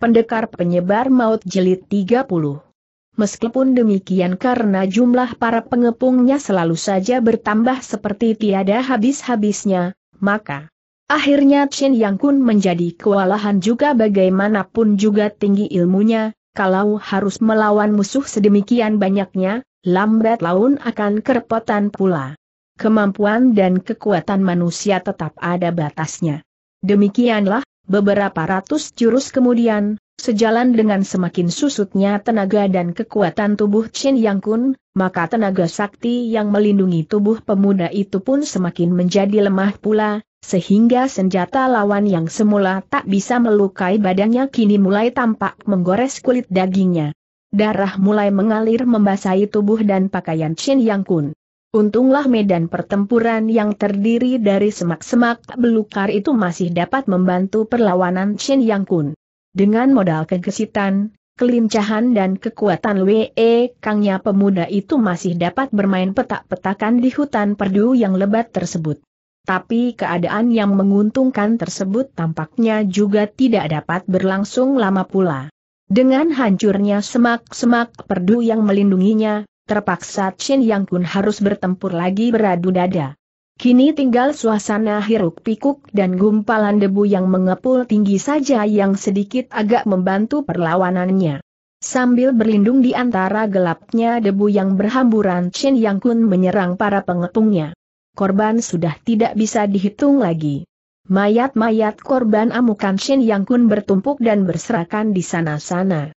Pendekar Penyebar Maut Jelit 30 Meskipun demikian karena jumlah para pengepungnya selalu saja bertambah seperti tiada habis-habisnya, maka akhirnya Chen Yang Kun menjadi kewalahan juga bagaimanapun juga tinggi ilmunya, kalau harus melawan musuh sedemikian banyaknya, lambat laun akan kerepotan pula. Kemampuan dan kekuatan manusia tetap ada batasnya. Demikianlah Beberapa ratus jurus kemudian, sejalan dengan semakin susutnya tenaga dan kekuatan tubuh Chen Yang Kun, maka tenaga sakti yang melindungi tubuh pemuda itu pun semakin menjadi lemah pula, sehingga senjata lawan yang semula tak bisa melukai badannya kini mulai tampak menggores kulit dagingnya. Darah mulai mengalir membasahi tubuh dan pakaian Chen Yang Kun. Untunglah medan pertempuran yang terdiri dari semak-semak belukar itu masih dapat membantu perlawanan Shin Yang Kun. Dengan modal kegesitan, kelincahan dan kekuatan W.E. Kangnya pemuda itu masih dapat bermain petak-petakan di hutan perdu yang lebat tersebut. Tapi keadaan yang menguntungkan tersebut tampaknya juga tidak dapat berlangsung lama pula. Dengan hancurnya semak-semak perdu yang melindunginya, terpaksa Chin Yang Kun harus bertempur lagi beradu dada. Kini tinggal suasana hiruk pikuk dan gumpalan debu yang mengepul tinggi saja yang sedikit agak membantu perlawanannya. Sambil berlindung di antara gelapnya debu yang berhamburan Chin Yang Kun menyerang para pengepungnya. Korban sudah tidak bisa dihitung lagi. Mayat-mayat korban amukan Shen Yang Kun bertumpuk dan berserakan di sana-sana.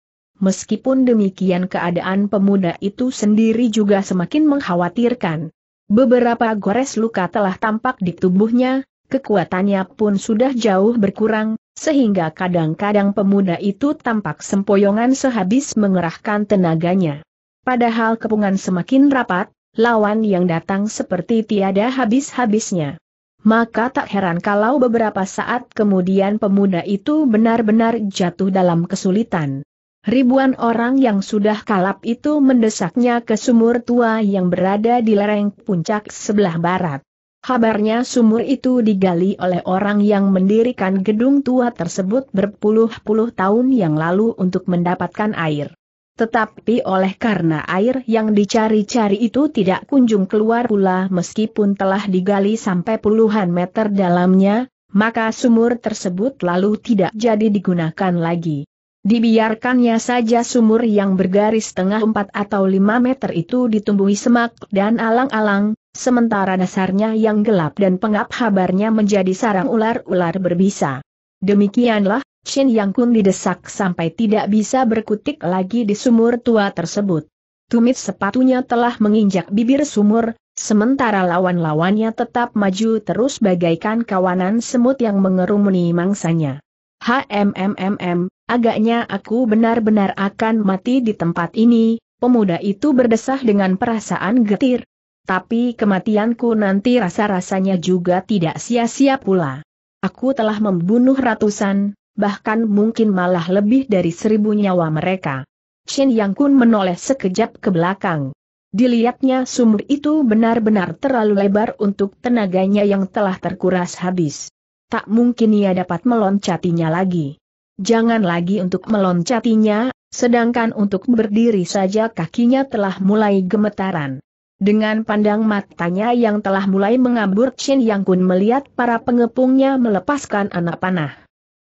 Meskipun demikian keadaan pemuda itu sendiri juga semakin mengkhawatirkan. Beberapa gores luka telah tampak di tubuhnya, kekuatannya pun sudah jauh berkurang, sehingga kadang-kadang pemuda itu tampak sempoyongan sehabis mengerahkan tenaganya. Padahal kepungan semakin rapat, lawan yang datang seperti tiada habis-habisnya. Maka tak heran kalau beberapa saat kemudian pemuda itu benar-benar jatuh dalam kesulitan. Ribuan orang yang sudah kalap itu mendesaknya ke sumur tua yang berada di lereng puncak sebelah barat. Kabarnya sumur itu digali oleh orang yang mendirikan gedung tua tersebut berpuluh-puluh tahun yang lalu untuk mendapatkan air. Tetapi oleh karena air yang dicari-cari itu tidak kunjung keluar pula meskipun telah digali sampai puluhan meter dalamnya, maka sumur tersebut lalu tidak jadi digunakan lagi. Dibiarkannya saja sumur yang bergaris tengah 4 atau 5 meter itu ditumbuhi semak dan alang-alang, sementara dasarnya yang gelap dan pengap habarnya menjadi sarang ular-ular berbisa. Demikianlah, Shin Yang Kun didesak sampai tidak bisa berkutik lagi di sumur tua tersebut. Tumit sepatunya telah menginjak bibir sumur, sementara lawan-lawannya tetap maju terus bagaikan kawanan semut yang mengerumuni mangsanya. HMMMM, agaknya aku benar-benar akan mati di tempat ini, pemuda itu berdesah dengan perasaan getir. Tapi kematianku nanti rasa-rasanya juga tidak sia-sia pula. Aku telah membunuh ratusan, bahkan mungkin malah lebih dari seribu nyawa mereka. Chen Yang Kun menoleh sekejap ke belakang. Dilihatnya sumur itu benar-benar terlalu lebar untuk tenaganya yang telah terkuras habis tak mungkin ia dapat meloncatinya lagi. Jangan lagi untuk meloncatinya, sedangkan untuk berdiri saja kakinya telah mulai gemetaran. Dengan pandang matanya yang telah mulai mengabur Chin Yang Kun melihat para pengepungnya melepaskan anak panah.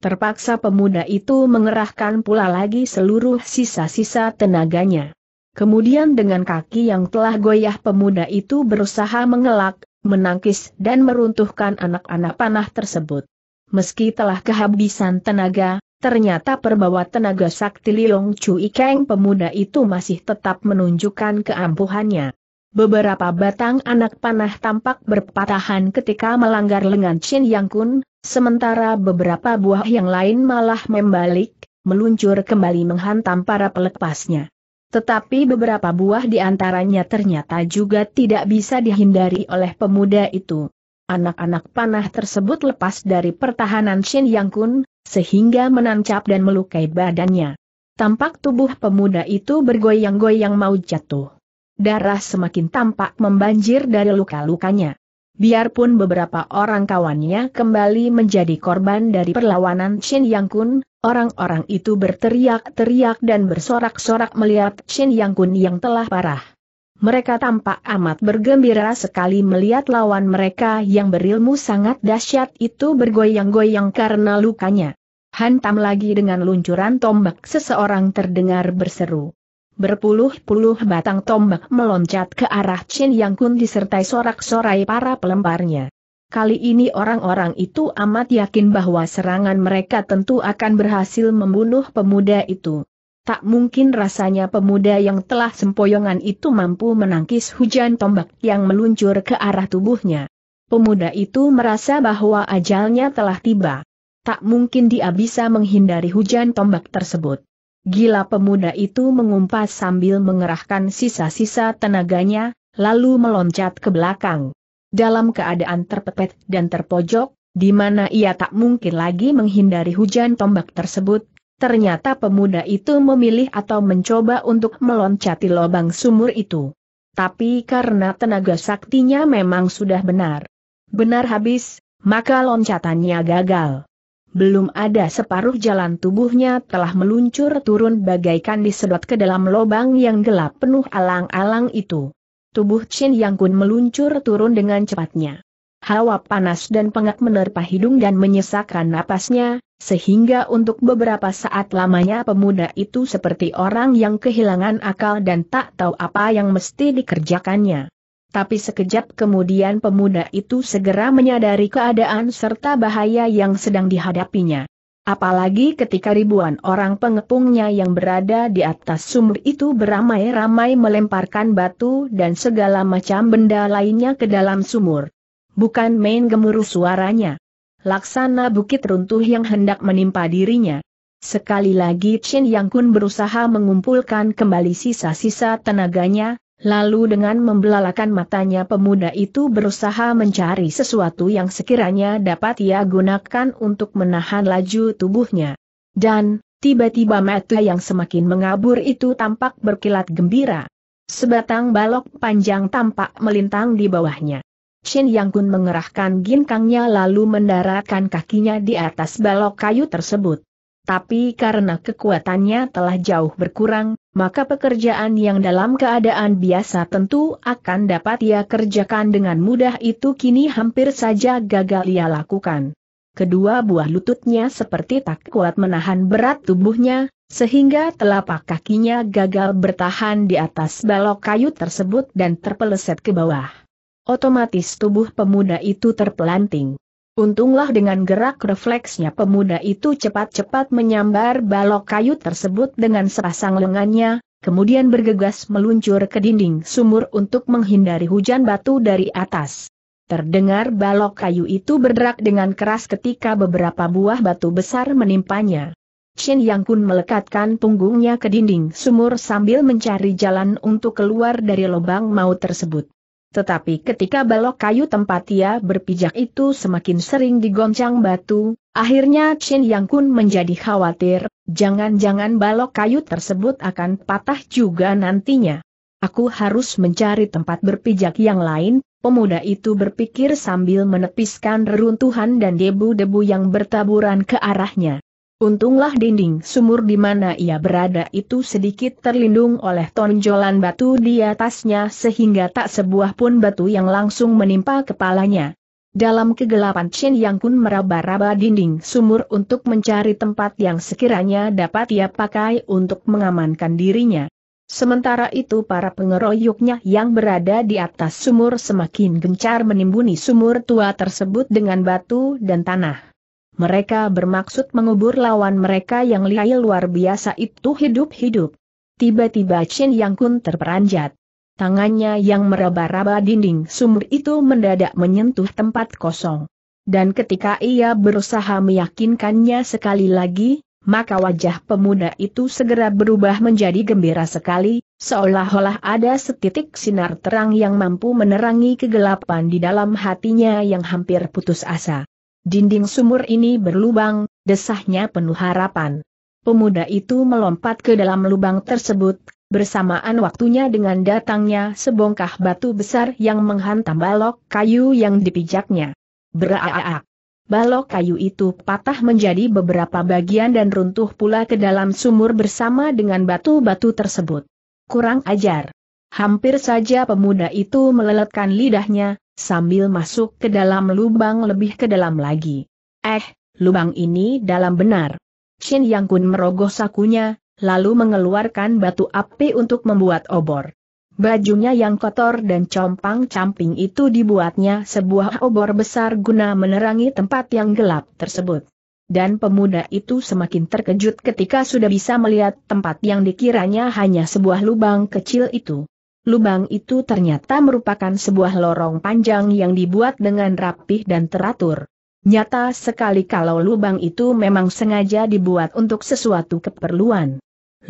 Terpaksa pemuda itu mengerahkan pula lagi seluruh sisa-sisa tenaganya. Kemudian dengan kaki yang telah goyah pemuda itu berusaha mengelak, menangkis dan meruntuhkan anak-anak panah tersebut. Meski telah kehabisan tenaga, ternyata perbawa tenaga sakti Liong Chu Ikeng pemuda itu masih tetap menunjukkan keampuhannya. Beberapa batang anak panah tampak berpatahan ketika melanggar lengan Chin Yang Kun, sementara beberapa buah yang lain malah membalik, meluncur kembali menghantam para pelepasnya. Tetapi beberapa buah di antaranya ternyata juga tidak bisa dihindari oleh pemuda itu. Anak-anak panah tersebut lepas dari pertahanan Shin Yang Kun, sehingga menancap dan melukai badannya. Tampak tubuh pemuda itu bergoyang-goyang mau jatuh. Darah semakin tampak membanjir dari luka-lukanya. Biarpun beberapa orang kawannya kembali menjadi korban dari perlawanan Shin Yang Kun, Orang-orang itu berteriak-teriak dan bersorak-sorak melihat Shin Yang Kun yang telah parah. Mereka tampak amat bergembira sekali melihat lawan mereka yang berilmu sangat dahsyat itu bergoyang-goyang karena lukanya. Hantam lagi dengan luncuran tombak seseorang terdengar berseru. Berpuluh-puluh batang tombak meloncat ke arah Chin Yang Kun disertai sorak-sorai para pelembarnya. Kali ini orang-orang itu amat yakin bahwa serangan mereka tentu akan berhasil membunuh pemuda itu. Tak mungkin rasanya pemuda yang telah sempoyongan itu mampu menangkis hujan tombak yang meluncur ke arah tubuhnya. Pemuda itu merasa bahwa ajalnya telah tiba. Tak mungkin dia bisa menghindari hujan tombak tersebut. Gila pemuda itu mengumpas sambil mengerahkan sisa-sisa tenaganya, lalu meloncat ke belakang dalam keadaan terpepet dan terpojok, di mana ia tak mungkin lagi menghindari hujan tombak tersebut, ternyata pemuda itu memilih atau mencoba untuk meloncati lubang sumur itu. Tapi karena tenaga saktinya memang sudah benar. Benar habis, maka loncatannya gagal. Belum ada separuh jalan tubuhnya telah meluncur turun bagaikan disedot ke dalam lubang yang gelap penuh alang-alang itu tubuh Chin Yang Kun meluncur turun dengan cepatnya. Hawa panas dan pengap menerpa hidung dan menyesakkan napasnya, sehingga untuk beberapa saat lamanya pemuda itu seperti orang yang kehilangan akal dan tak tahu apa yang mesti dikerjakannya. Tapi sekejap kemudian pemuda itu segera menyadari keadaan serta bahaya yang sedang dihadapinya. Apalagi ketika ribuan orang pengepungnya yang berada di atas sumur itu beramai-ramai melemparkan batu dan segala macam benda lainnya ke dalam sumur. Bukan main gemuruh suaranya. Laksana bukit runtuh yang hendak menimpa dirinya. Sekali lagi Chen Yang Kun berusaha mengumpulkan kembali sisa-sisa tenaganya, Lalu dengan membelalakan matanya pemuda itu berusaha mencari sesuatu yang sekiranya dapat ia gunakan untuk menahan laju tubuhnya. Dan, tiba-tiba mata yang semakin mengabur itu tampak berkilat gembira. Sebatang balok panjang tampak melintang di bawahnya. Shin Yang Kun mengerahkan ginkangnya lalu mendaratkan kakinya di atas balok kayu tersebut tapi karena kekuatannya telah jauh berkurang, maka pekerjaan yang dalam keadaan biasa tentu akan dapat ia kerjakan dengan mudah itu kini hampir saja gagal ia lakukan. Kedua buah lututnya seperti tak kuat menahan berat tubuhnya, sehingga telapak kakinya gagal bertahan di atas balok kayu tersebut dan terpeleset ke bawah. Otomatis tubuh pemuda itu terpelanting. Untunglah dengan gerak refleksnya pemuda itu cepat-cepat menyambar balok kayu tersebut dengan sepasang lengannya, kemudian bergegas meluncur ke dinding sumur untuk menghindari hujan batu dari atas. Terdengar balok kayu itu berderak dengan keras ketika beberapa buah batu besar menimpanya. Shin Yang Kun melekatkan punggungnya ke dinding sumur sambil mencari jalan untuk keluar dari lubang maut tersebut. Tetapi ketika balok kayu tempat ia berpijak itu semakin sering digoncang batu, akhirnya Chin Yang Kun menjadi khawatir, jangan-jangan balok kayu tersebut akan patah juga nantinya. Aku harus mencari tempat berpijak yang lain, pemuda itu berpikir sambil menepiskan reruntuhan dan debu-debu yang bertaburan ke arahnya. Untunglah dinding sumur di mana ia berada itu sedikit terlindung oleh tonjolan batu di atasnya sehingga tak sebuah pun batu yang langsung menimpa kepalanya. Dalam kegelapan Chen Yang Kun meraba-raba dinding sumur untuk mencari tempat yang sekiranya dapat ia pakai untuk mengamankan dirinya. Sementara itu para pengeroyoknya yang berada di atas sumur semakin gencar menimbuni sumur tua tersebut dengan batu dan tanah mereka bermaksud mengubur lawan mereka yang lihai luar biasa itu hidup-hidup. Tiba-tiba Chen Yang Kun terperanjat. Tangannya yang meraba-raba dinding sumur itu mendadak menyentuh tempat kosong. Dan ketika ia berusaha meyakinkannya sekali lagi, maka wajah pemuda itu segera berubah menjadi gembira sekali, seolah-olah ada setitik sinar terang yang mampu menerangi kegelapan di dalam hatinya yang hampir putus asa. Dinding sumur ini berlubang, desahnya penuh harapan. Pemuda itu melompat ke dalam lubang tersebut, bersamaan waktunya dengan datangnya sebongkah batu besar yang menghantam balok kayu yang dipijaknya. Beraak! Balok kayu itu patah menjadi beberapa bagian dan runtuh pula ke dalam sumur bersama dengan batu-batu tersebut. Kurang ajar. Hampir saja pemuda itu meleletkan lidahnya, sambil masuk ke dalam lubang lebih ke dalam lagi. Eh, lubang ini dalam benar. Shin Yang Kun merogoh sakunya, lalu mengeluarkan batu api untuk membuat obor. Bajunya yang kotor dan compang-camping itu dibuatnya sebuah obor besar guna menerangi tempat yang gelap tersebut. Dan pemuda itu semakin terkejut ketika sudah bisa melihat tempat yang dikiranya hanya sebuah lubang kecil itu. Lubang itu ternyata merupakan sebuah lorong panjang yang dibuat dengan rapih dan teratur. Nyata sekali kalau lubang itu memang sengaja dibuat untuk sesuatu keperluan.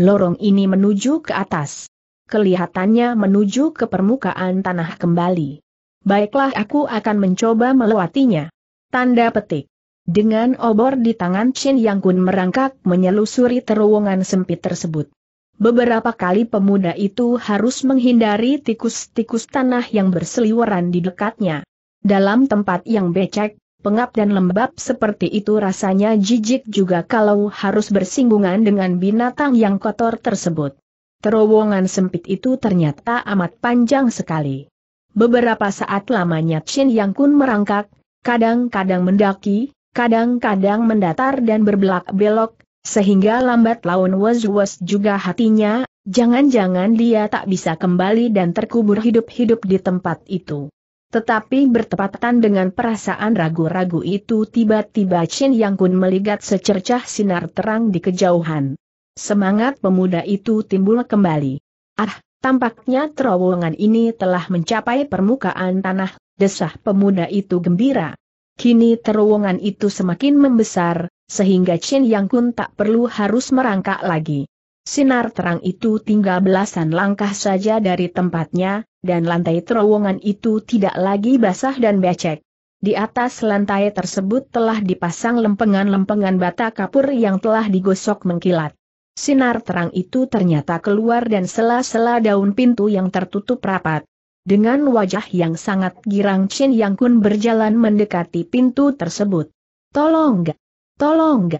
Lorong ini menuju ke atas. Kelihatannya menuju ke permukaan tanah kembali. Baiklah aku akan mencoba melewatinya. Tanda petik. Dengan obor di tangan Chin Yang Kun merangkak menyelusuri terowongan sempit tersebut. Beberapa kali pemuda itu harus menghindari tikus-tikus tanah yang berseliweran di dekatnya. Dalam tempat yang becek, pengap dan lembab seperti itu rasanya jijik juga kalau harus bersinggungan dengan binatang yang kotor tersebut. Terowongan sempit itu ternyata amat panjang sekali. Beberapa saat lamanya Chin Yang Kun merangkak, kadang-kadang mendaki, kadang-kadang mendatar dan berbelak-belok, sehingga lambat laun was-was juga hatinya, jangan-jangan dia tak bisa kembali dan terkubur hidup-hidup di tempat itu. Tetapi bertepatan dengan perasaan ragu-ragu itu tiba-tiba Chen Yang Kun melihat secercah sinar terang di kejauhan. Semangat pemuda itu timbul kembali. Ah, tampaknya terowongan ini telah mencapai permukaan tanah, desah pemuda itu gembira. Kini terowongan itu semakin membesar, sehingga Chen Yang Kun tak perlu harus merangkak lagi. Sinar terang itu tinggal belasan langkah saja dari tempatnya, dan lantai terowongan itu tidak lagi basah dan becek. Di atas lantai tersebut telah dipasang lempengan-lempengan bata kapur yang telah digosok mengkilat. Sinar terang itu ternyata keluar dan sela-sela daun pintu yang tertutup rapat. Dengan wajah yang sangat girang Chen Yang Kun berjalan mendekati pintu tersebut. Tolong gak? Tolong.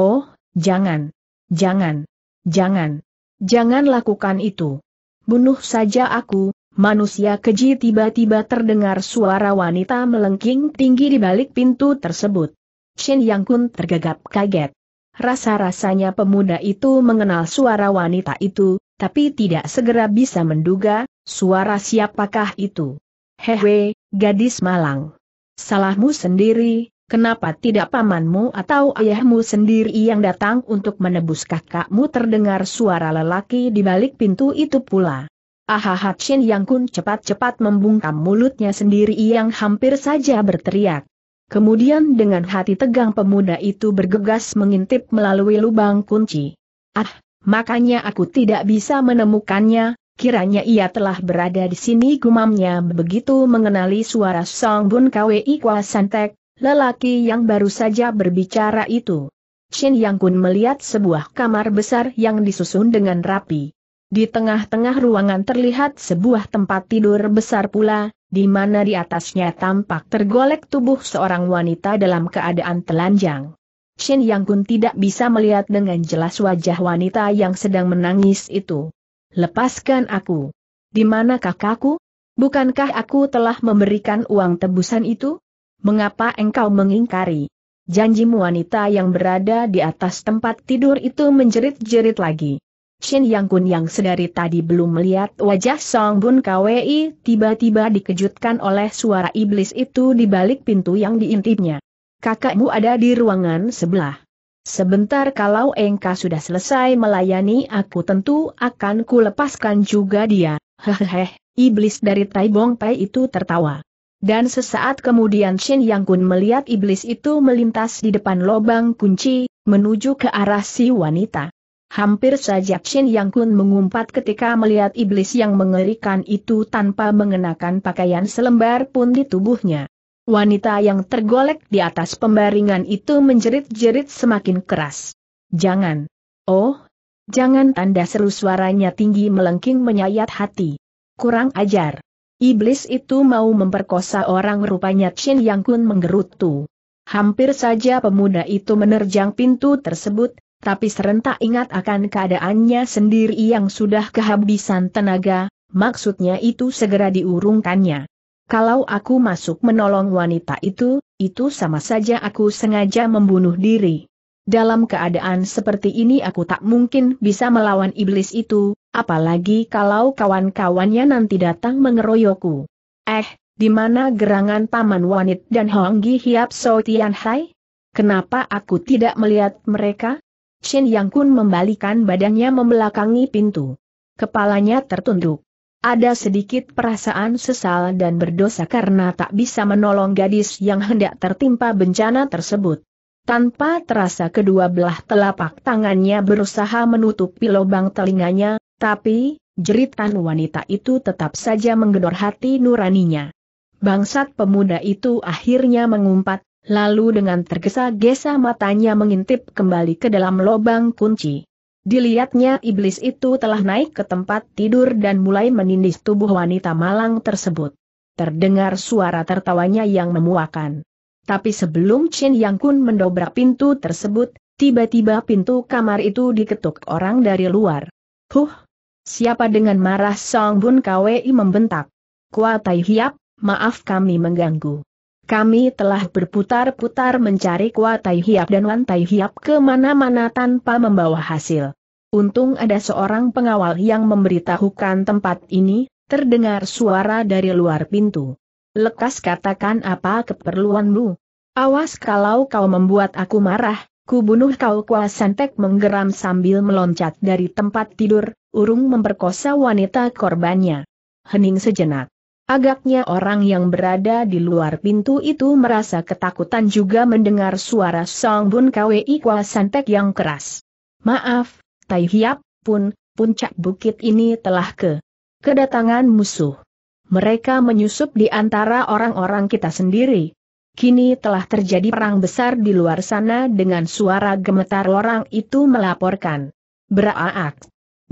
Oh, jangan. Jangan. Jangan. Jangan lakukan itu. Bunuh saja aku, manusia keji tiba-tiba terdengar suara wanita melengking tinggi di balik pintu tersebut. Shin Yang Kun tergagap kaget. Rasa-rasanya pemuda itu mengenal suara wanita itu, tapi tidak segera bisa menduga, suara siapakah itu. Hehe, gadis malang. Salahmu sendiri, Kenapa tidak pamanmu atau ayahmu sendiri yang datang untuk menebus kakakmu terdengar suara lelaki di balik pintu itu pula. Ahaha Shin Yang Kun cepat-cepat membungkam mulutnya sendiri yang hampir saja berteriak. Kemudian dengan hati tegang pemuda itu bergegas mengintip melalui lubang kunci. Ah, makanya aku tidak bisa menemukannya, kiranya ia telah berada di sini gumamnya begitu mengenali suara Song Bun Kwi Kwa Santek, lelaki yang baru saja berbicara itu. Shin Yang Kun melihat sebuah kamar besar yang disusun dengan rapi. Di tengah-tengah ruangan terlihat sebuah tempat tidur besar pula, di mana di atasnya tampak tergolek tubuh seorang wanita dalam keadaan telanjang. Shin Yang Kun tidak bisa melihat dengan jelas wajah wanita yang sedang menangis itu. Lepaskan aku. Di mana kakakku? Bukankah aku telah memberikan uang tebusan itu? mengapa engkau mengingkari? Janjimu wanita yang berada di atas tempat tidur itu menjerit-jerit lagi. Shin Yang Kun yang sedari tadi belum melihat wajah Song Bun Kwei tiba-tiba dikejutkan oleh suara iblis itu di balik pintu yang diintipnya. Kakakmu ada di ruangan sebelah. Sebentar kalau engkau sudah selesai melayani aku tentu akan kulepaskan juga dia. Hehehe, iblis dari Tai Bong Pai itu tertawa. Dan sesaat kemudian Shin Yang Kun melihat iblis itu melintas di depan lobang kunci, menuju ke arah si wanita. Hampir saja Shin Yang Kun mengumpat ketika melihat iblis yang mengerikan itu tanpa mengenakan pakaian selembar pun di tubuhnya. Wanita yang tergolek di atas pembaringan itu menjerit-jerit semakin keras. Jangan. Oh, jangan tanda seru suaranya tinggi melengking menyayat hati. Kurang ajar. Iblis itu mau memperkosa orang rupanya Chin Yang Kun menggerutu. Hampir saja pemuda itu menerjang pintu tersebut, tapi serentak ingat akan keadaannya sendiri yang sudah kehabisan tenaga, maksudnya itu segera diurungkannya. Kalau aku masuk menolong wanita itu, itu sama saja aku sengaja membunuh diri. Dalam keadaan seperti ini aku tak mungkin bisa melawan iblis itu, apalagi kalau kawan-kawannya nanti datang mengeroyokku. Eh, di mana gerangan Paman Wanit dan Honggi Hiap So Tian Hai? Kenapa aku tidak melihat mereka? Shin Yang Kun membalikan badannya membelakangi pintu. Kepalanya tertunduk. Ada sedikit perasaan sesal dan berdosa karena tak bisa menolong gadis yang hendak tertimpa bencana tersebut. Tanpa terasa kedua belah telapak tangannya berusaha menutupi lubang telinganya, tapi, jeritan wanita itu tetap saja menggedor hati nuraninya. Bangsat pemuda itu akhirnya mengumpat, lalu dengan tergesa-gesa matanya mengintip kembali ke dalam lubang kunci. Dilihatnya iblis itu telah naik ke tempat tidur dan mulai menindis tubuh wanita malang tersebut. Terdengar suara tertawanya yang memuakan. Tapi sebelum Chen Yang Kun mendobrak pintu tersebut, tiba-tiba pintu kamar itu diketuk orang dari luar. Huh! Siapa dengan marah Song Bun Kwei membentak? Kuatai Hiap, maaf kami mengganggu. Kami telah berputar-putar mencari Kuatai Hiap dan Wan Tai Hiap kemana-mana tanpa membawa hasil. Untung ada seorang pengawal yang memberitahukan tempat ini, terdengar suara dari luar pintu lekas katakan apa keperluanmu. Awas kalau kau membuat aku marah, ku bunuh kau kuasantek menggeram sambil meloncat dari tempat tidur, urung memperkosa wanita korbannya. Hening sejenak. Agaknya orang yang berada di luar pintu itu merasa ketakutan juga mendengar suara Song Bun KWI Kuasantek yang keras. Maaf, Tai Hiap, pun, puncak bukit ini telah ke kedatangan musuh mereka menyusup di antara orang-orang kita sendiri. Kini telah terjadi perang besar di luar sana dengan suara gemetar orang itu melaporkan. Beraak.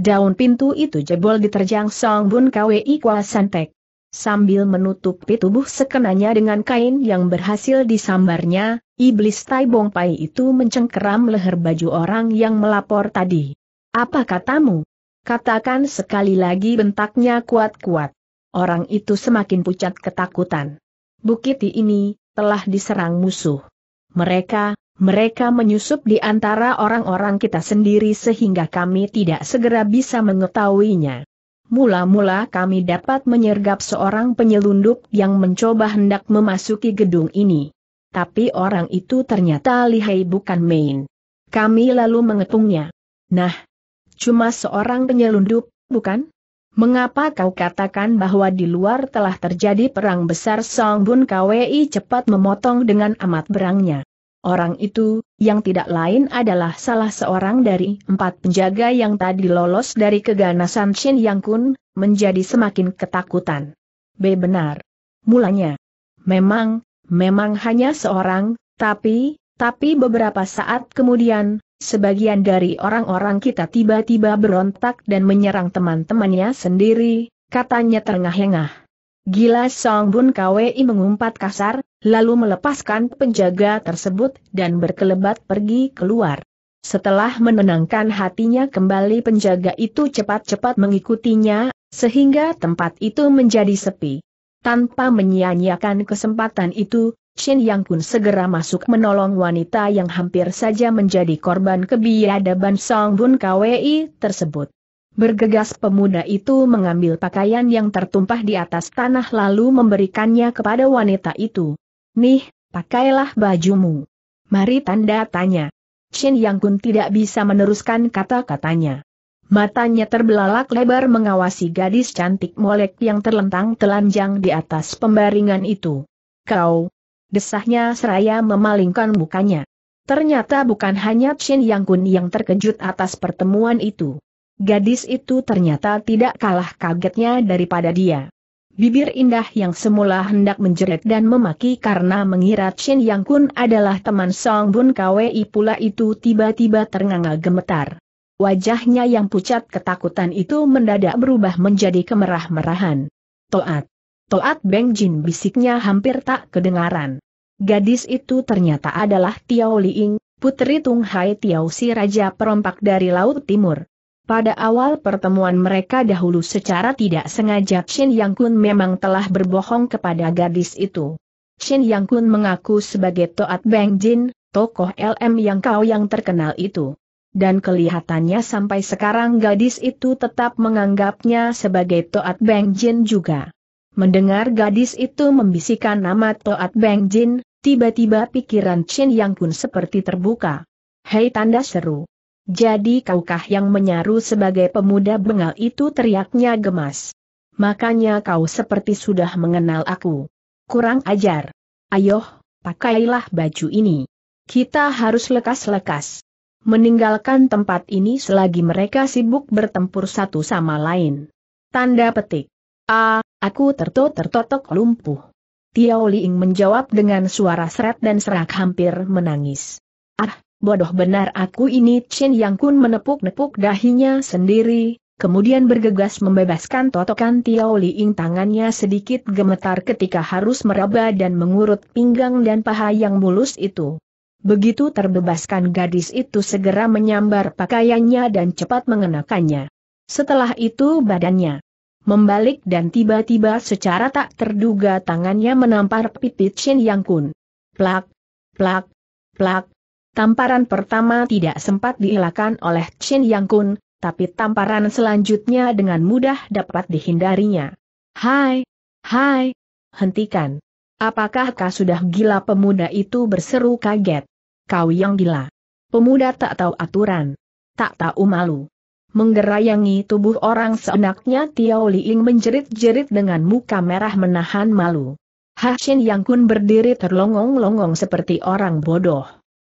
Daun pintu itu jebol diterjang Song Bun KWI Kwa Santek. Sambil menutup pitubuh sekenanya dengan kain yang berhasil disambarnya, iblis Tai Bong Pai itu mencengkeram leher baju orang yang melapor tadi. Apa katamu? Katakan sekali lagi bentaknya kuat-kuat orang itu semakin pucat ketakutan. Bukit ini telah diserang musuh. Mereka, mereka menyusup di antara orang-orang kita sendiri sehingga kami tidak segera bisa mengetahuinya. Mula-mula kami dapat menyergap seorang penyelundup yang mencoba hendak memasuki gedung ini. Tapi orang itu ternyata lihai bukan main. Kami lalu mengepungnya. Nah, cuma seorang penyelundup, bukan? Mengapa kau katakan bahwa di luar telah terjadi perang besar Song Bun Kwi cepat memotong dengan amat berangnya. Orang itu, yang tidak lain adalah salah seorang dari empat penjaga yang tadi lolos dari keganasan Shin Yang Kun, menjadi semakin ketakutan. B. Benar. Mulanya. Memang, memang hanya seorang, tapi, tapi beberapa saat kemudian, Sebagian dari orang-orang kita tiba-tiba berontak dan menyerang teman-temannya sendiri, katanya terengah-engah. Gila Song Bun KWI mengumpat kasar, lalu melepaskan penjaga tersebut dan berkelebat pergi keluar. Setelah menenangkan hatinya kembali penjaga itu cepat-cepat mengikutinya, sehingga tempat itu menjadi sepi. Tanpa menyia-nyiakan kesempatan itu, Shin Yang Kun segera masuk menolong wanita yang hampir saja menjadi korban kebiadaban Song Bun Kwei tersebut. Bergegas pemuda itu mengambil pakaian yang tertumpah di atas tanah lalu memberikannya kepada wanita itu. Nih, pakailah bajumu. Mari tanda tanya. Shin Yang Kun tidak bisa meneruskan kata-katanya. Matanya terbelalak lebar mengawasi gadis cantik molek yang terlentang telanjang di atas pembaringan itu. Kau, Desahnya seraya memalingkan mukanya. Ternyata bukan hanya Chin Yang Kun yang terkejut atas pertemuan itu. Gadis itu ternyata tidak kalah kagetnya daripada dia. Bibir indah yang semula hendak menjerit dan memaki karena mengira Chin Yang Kun adalah teman Song Bun Kwei pula itu tiba-tiba ternganga gemetar. Wajahnya yang pucat ketakutan itu mendadak berubah menjadi kemerah-merahan. Toat. Toat Beng Jin bisiknya hampir tak kedengaran. Gadis itu ternyata adalah Tiao Liing, putri Tung Hai Tiao si Raja Perompak dari Laut Timur. Pada awal pertemuan mereka dahulu secara tidak sengaja Shin Yang Kun memang telah berbohong kepada gadis itu. Shin Yang Kun mengaku sebagai Toat Beng Jin, tokoh LM yang kau yang terkenal itu. Dan kelihatannya sampai sekarang gadis itu tetap menganggapnya sebagai Toat Beng Jin juga. Mendengar gadis itu membisikkan nama Toat Beng Jin, tiba-tiba pikiran Chen Yang pun seperti terbuka. Hei tanda seru. Jadi kaukah yang menyaru sebagai pemuda bengal itu teriaknya gemas. Makanya kau seperti sudah mengenal aku. Kurang ajar. Ayo, pakailah baju ini. Kita harus lekas-lekas. Meninggalkan tempat ini selagi mereka sibuk bertempur satu sama lain. Tanda petik. A. Aku tertot-tertotok lumpuh. Tiao Liing menjawab dengan suara seret dan serak hampir menangis. Ah, bodoh benar aku ini Chen Yang Kun menepuk-nepuk dahinya sendiri, kemudian bergegas membebaskan totokan Tiao Liing tangannya sedikit gemetar ketika harus meraba dan mengurut pinggang dan paha yang mulus itu. Begitu terbebaskan gadis itu segera menyambar pakaiannya dan cepat mengenakannya. Setelah itu badannya membalik dan tiba-tiba secara tak terduga tangannya menampar Pipit Chin Yang Kun. Plak, plak, plak. Tamparan pertama tidak sempat dielakkan oleh Chin Yang Kun, tapi tamparan selanjutnya dengan mudah dapat dihindarinya. Hai, hai, hentikan. Apakah kau sudah gila pemuda itu berseru kaget? Kau yang gila. Pemuda tak tahu aturan. Tak tahu malu menggerayangi tubuh orang seenaknya Tiao Liing menjerit-jerit dengan muka merah menahan malu. Hashin Yang Kun berdiri terlongong-longong seperti orang bodoh.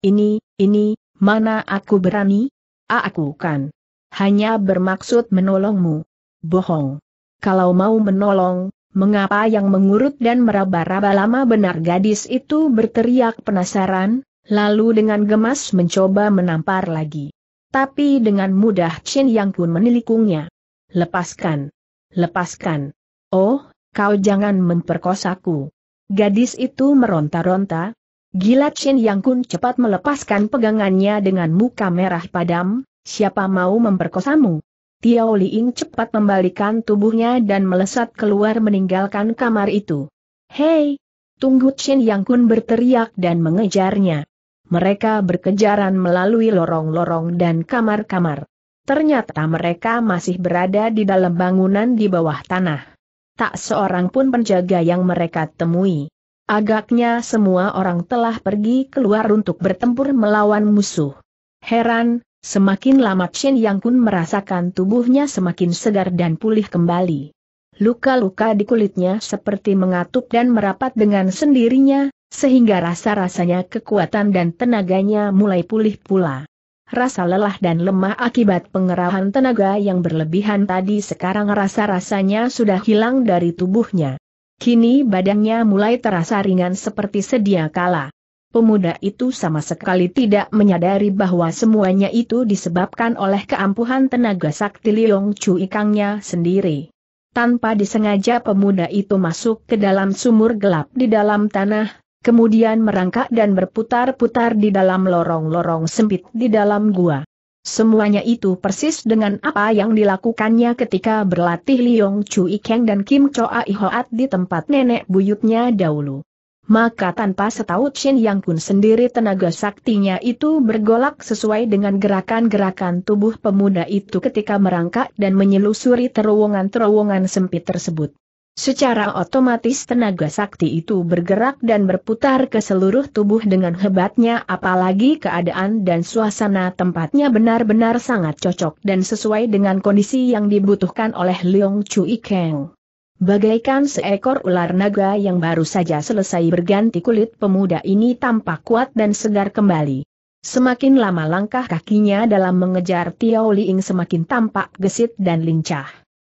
Ini, ini, mana aku berani? A aku kan. Hanya bermaksud menolongmu. Bohong. Kalau mau menolong, mengapa yang mengurut dan meraba-raba lama benar gadis itu berteriak penasaran, lalu dengan gemas mencoba menampar lagi. Tapi dengan mudah Chen Yang Kun menilikungnya. Lepaskan. Lepaskan. Oh, kau jangan memperkosaku. Gadis itu meronta-ronta. Gila Chen Yang Kun cepat melepaskan pegangannya dengan muka merah padam, siapa mau memperkosamu? Tiao Liing cepat membalikan tubuhnya dan melesat keluar meninggalkan kamar itu. Hei! Tunggu Chen Yang Kun berteriak dan mengejarnya. Mereka berkejaran melalui lorong-lorong dan kamar-kamar. Ternyata mereka masih berada di dalam bangunan di bawah tanah. Tak seorang pun penjaga yang mereka temui. Agaknya semua orang telah pergi keluar untuk bertempur melawan musuh. Heran, semakin lama Chen Yang Kun merasakan tubuhnya semakin segar dan pulih kembali. Luka-luka di kulitnya seperti mengatup dan merapat dengan sendirinya, sehingga rasa-rasanya kekuatan dan tenaganya mulai pulih pula. Rasa lelah dan lemah akibat pengerahan tenaga yang berlebihan tadi sekarang rasa-rasanya sudah hilang dari tubuhnya. Kini badannya mulai terasa ringan seperti sedia kala. Pemuda itu sama sekali tidak menyadari bahwa semuanya itu disebabkan oleh keampuhan tenaga sakti Liong Chu Ikangnya sendiri. Tanpa disengaja pemuda itu masuk ke dalam sumur gelap di dalam tanah, kemudian merangkak dan berputar-putar di dalam lorong-lorong sempit di dalam gua. Semuanya itu persis dengan apa yang dilakukannya ketika berlatih Liong Chu Ikeng dan Kim Choa Ihoat di tempat nenek buyutnya dahulu. Maka tanpa setahu Chen Yang Kun sendiri tenaga saktinya itu bergolak sesuai dengan gerakan-gerakan tubuh pemuda itu ketika merangkak dan menyelusuri terowongan-terowongan sempit tersebut. Secara otomatis tenaga sakti itu bergerak dan berputar ke seluruh tubuh dengan hebatnya apalagi keadaan dan suasana tempatnya benar-benar sangat cocok dan sesuai dengan kondisi yang dibutuhkan oleh Leong Chu Ikeng. Bagaikan seekor ular naga yang baru saja selesai berganti kulit pemuda ini tampak kuat dan segar kembali. Semakin lama langkah kakinya dalam mengejar Tiao Liing semakin tampak gesit dan lincah.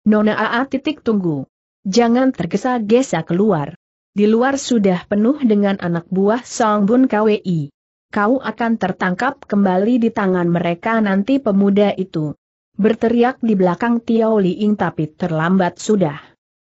Nona Aa titik tunggu. Jangan tergesa-gesa keluar. Di luar sudah penuh dengan anak buah Song Bun KWI. Kau akan tertangkap kembali di tangan mereka nanti pemuda itu. Berteriak di belakang Tiao Liing tapi terlambat sudah.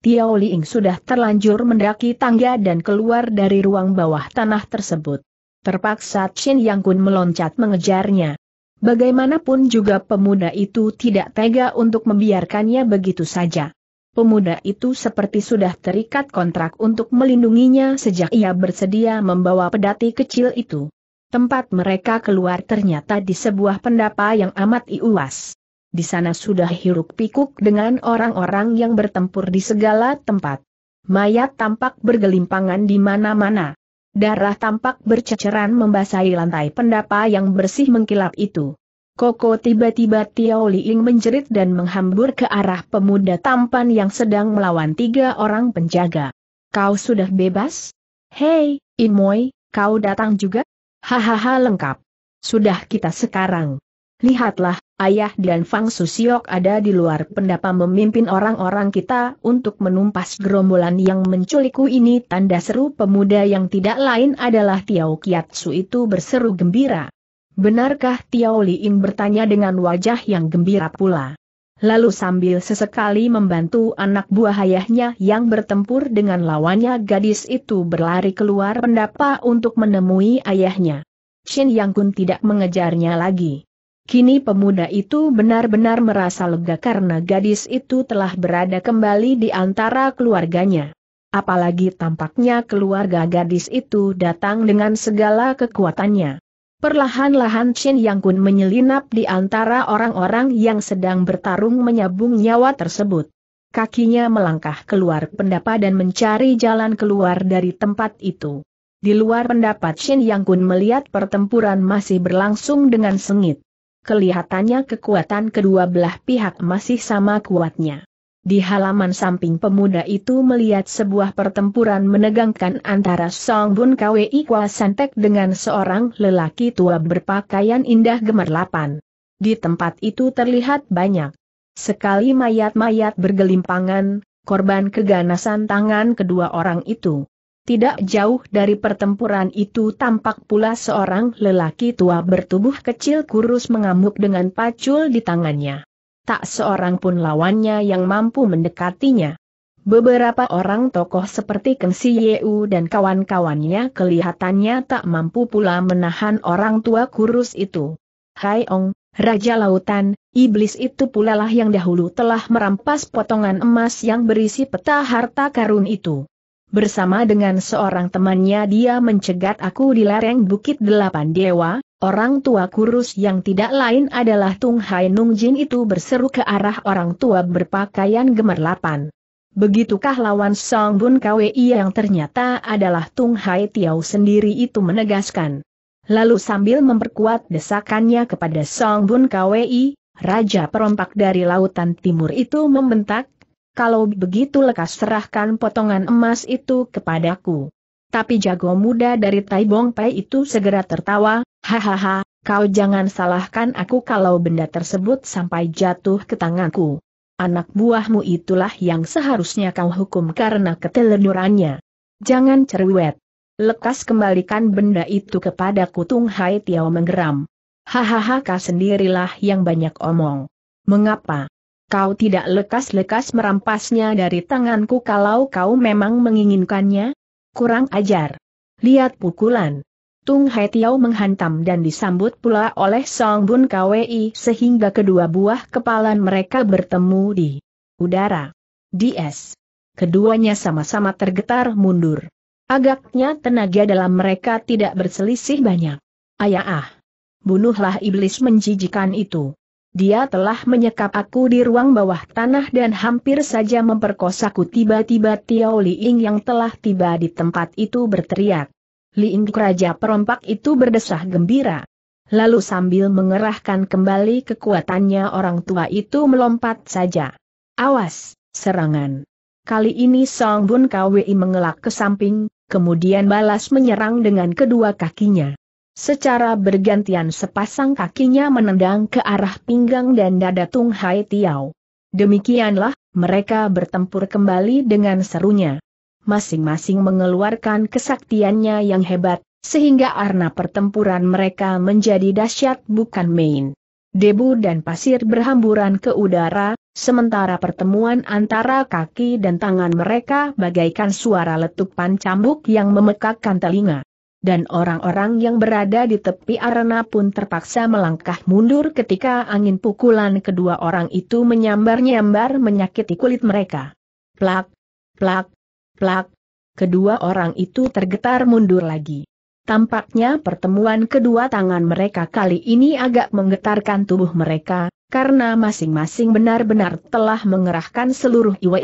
Tiao Liing sudah terlanjur mendaki tangga dan keluar dari ruang bawah tanah tersebut. Terpaksa Chin Yang Kun meloncat mengejarnya. Bagaimanapun juga pemuda itu tidak tega untuk membiarkannya begitu saja pemuda itu seperti sudah terikat kontrak untuk melindunginya sejak ia bersedia membawa pedati kecil itu. Tempat mereka keluar ternyata di sebuah pendapa yang amat iuas. Di sana sudah hiruk pikuk dengan orang-orang yang bertempur di segala tempat. Mayat tampak bergelimpangan di mana-mana. Darah tampak berceceran membasahi lantai pendapa yang bersih mengkilap itu. Koko tiba-tiba Tiao Liing menjerit dan menghambur ke arah pemuda tampan yang sedang melawan tiga orang penjaga. Kau sudah bebas? Hei, Imoy, kau datang juga? Hahaha lengkap. Sudah kita sekarang. Lihatlah, ayah dan Fang Susiok ada di luar pendapa memimpin orang-orang kita untuk menumpas gerombolan yang menculikku ini tanda seru pemuda yang tidak lain adalah Tiao Su itu berseru gembira. Benarkah Tiao Liing bertanya dengan wajah yang gembira pula? Lalu sambil sesekali membantu anak buah ayahnya yang bertempur dengan lawannya gadis itu berlari keluar pendapa untuk menemui ayahnya. Shin Yang Kun tidak mengejarnya lagi. Kini pemuda itu benar-benar merasa lega karena gadis itu telah berada kembali di antara keluarganya. Apalagi tampaknya keluarga gadis itu datang dengan segala kekuatannya. Perlahan-lahan Chin Yang Kun menyelinap di antara orang-orang yang sedang bertarung menyabung nyawa tersebut. Kakinya melangkah keluar pendapa dan mencari jalan keluar dari tempat itu. Di luar pendapat Shin Yang Kun melihat pertempuran masih berlangsung dengan sengit. Kelihatannya kekuatan kedua belah pihak masih sama kuatnya. Di halaman samping pemuda itu melihat sebuah pertempuran menegangkan antara Song Bun Kwi Kwa Santek dengan seorang lelaki tua berpakaian indah gemerlapan. Di tempat itu terlihat banyak. Sekali mayat-mayat bergelimpangan, korban keganasan tangan kedua orang itu. Tidak jauh dari pertempuran itu tampak pula seorang lelaki tua bertubuh kecil kurus mengamuk dengan pacul di tangannya tak seorang pun lawannya yang mampu mendekatinya. Beberapa orang tokoh seperti Keng Yeu dan kawan-kawannya kelihatannya tak mampu pula menahan orang tua kurus itu. Hai Ong, Raja Lautan, iblis itu pula lah yang dahulu telah merampas potongan emas yang berisi peta harta karun itu bersama dengan seorang temannya dia mencegat aku di lereng Bukit Delapan Dewa, orang tua kurus yang tidak lain adalah Tung Hai Nung Jin itu berseru ke arah orang tua berpakaian gemerlapan. Begitukah lawan Song Bun Kwi yang ternyata adalah Tung Hai Tiao sendiri itu menegaskan. Lalu sambil memperkuat desakannya kepada Song Bun Kwi, Raja perompak dari Lautan Timur itu membentak, kalau begitu lekas serahkan potongan emas itu kepadaku. Tapi jago muda dari Tai Bong Pai itu segera tertawa, hahaha, kau jangan salahkan aku kalau benda tersebut sampai jatuh ke tanganku. Anak buahmu itulah yang seharusnya kau hukum karena keteledurannya. Jangan cerewet. Lekas kembalikan benda itu kepada Kutung Hai Tiao menggeram. Hahaha kau sendirilah yang banyak omong. Mengapa? Kau tidak lekas-lekas merampasnya dari tanganku kalau kau memang menginginkannya? Kurang ajar. Lihat pukulan. Tung Hai Tiao menghantam dan disambut pula oleh Song Bun Kwi sehingga kedua buah kepala mereka bertemu di udara. DS. Keduanya sama-sama tergetar mundur. Agaknya tenaga dalam mereka tidak berselisih banyak. Ayah ah. Bunuhlah iblis menjijikan itu. Dia telah menyekap aku di ruang bawah tanah dan hampir saja memperkosaku tiba-tiba Tiao Ying yang telah tiba di tempat itu berteriak. Liing Raja Perompak itu berdesah gembira. Lalu sambil mengerahkan kembali kekuatannya orang tua itu melompat saja. Awas, serangan. Kali ini Song Bun Kwi mengelak ke samping, kemudian balas menyerang dengan kedua kakinya. Secara bergantian sepasang kakinya menendang ke arah pinggang dan dada Tung Hai Tiao. Demikianlah, mereka bertempur kembali dengan serunya. Masing-masing mengeluarkan kesaktiannya yang hebat, sehingga arna pertempuran mereka menjadi dahsyat bukan main. Debu dan pasir berhamburan ke udara, sementara pertemuan antara kaki dan tangan mereka bagaikan suara letupan cambuk yang memekakkan telinga dan orang-orang yang berada di tepi arena pun terpaksa melangkah mundur ketika angin pukulan kedua orang itu menyambar-nyambar menyakiti kulit mereka. Plak, plak, plak, kedua orang itu tergetar mundur lagi. Tampaknya pertemuan kedua tangan mereka kali ini agak menggetarkan tubuh mereka, karena masing-masing benar-benar telah mengerahkan seluruh iwe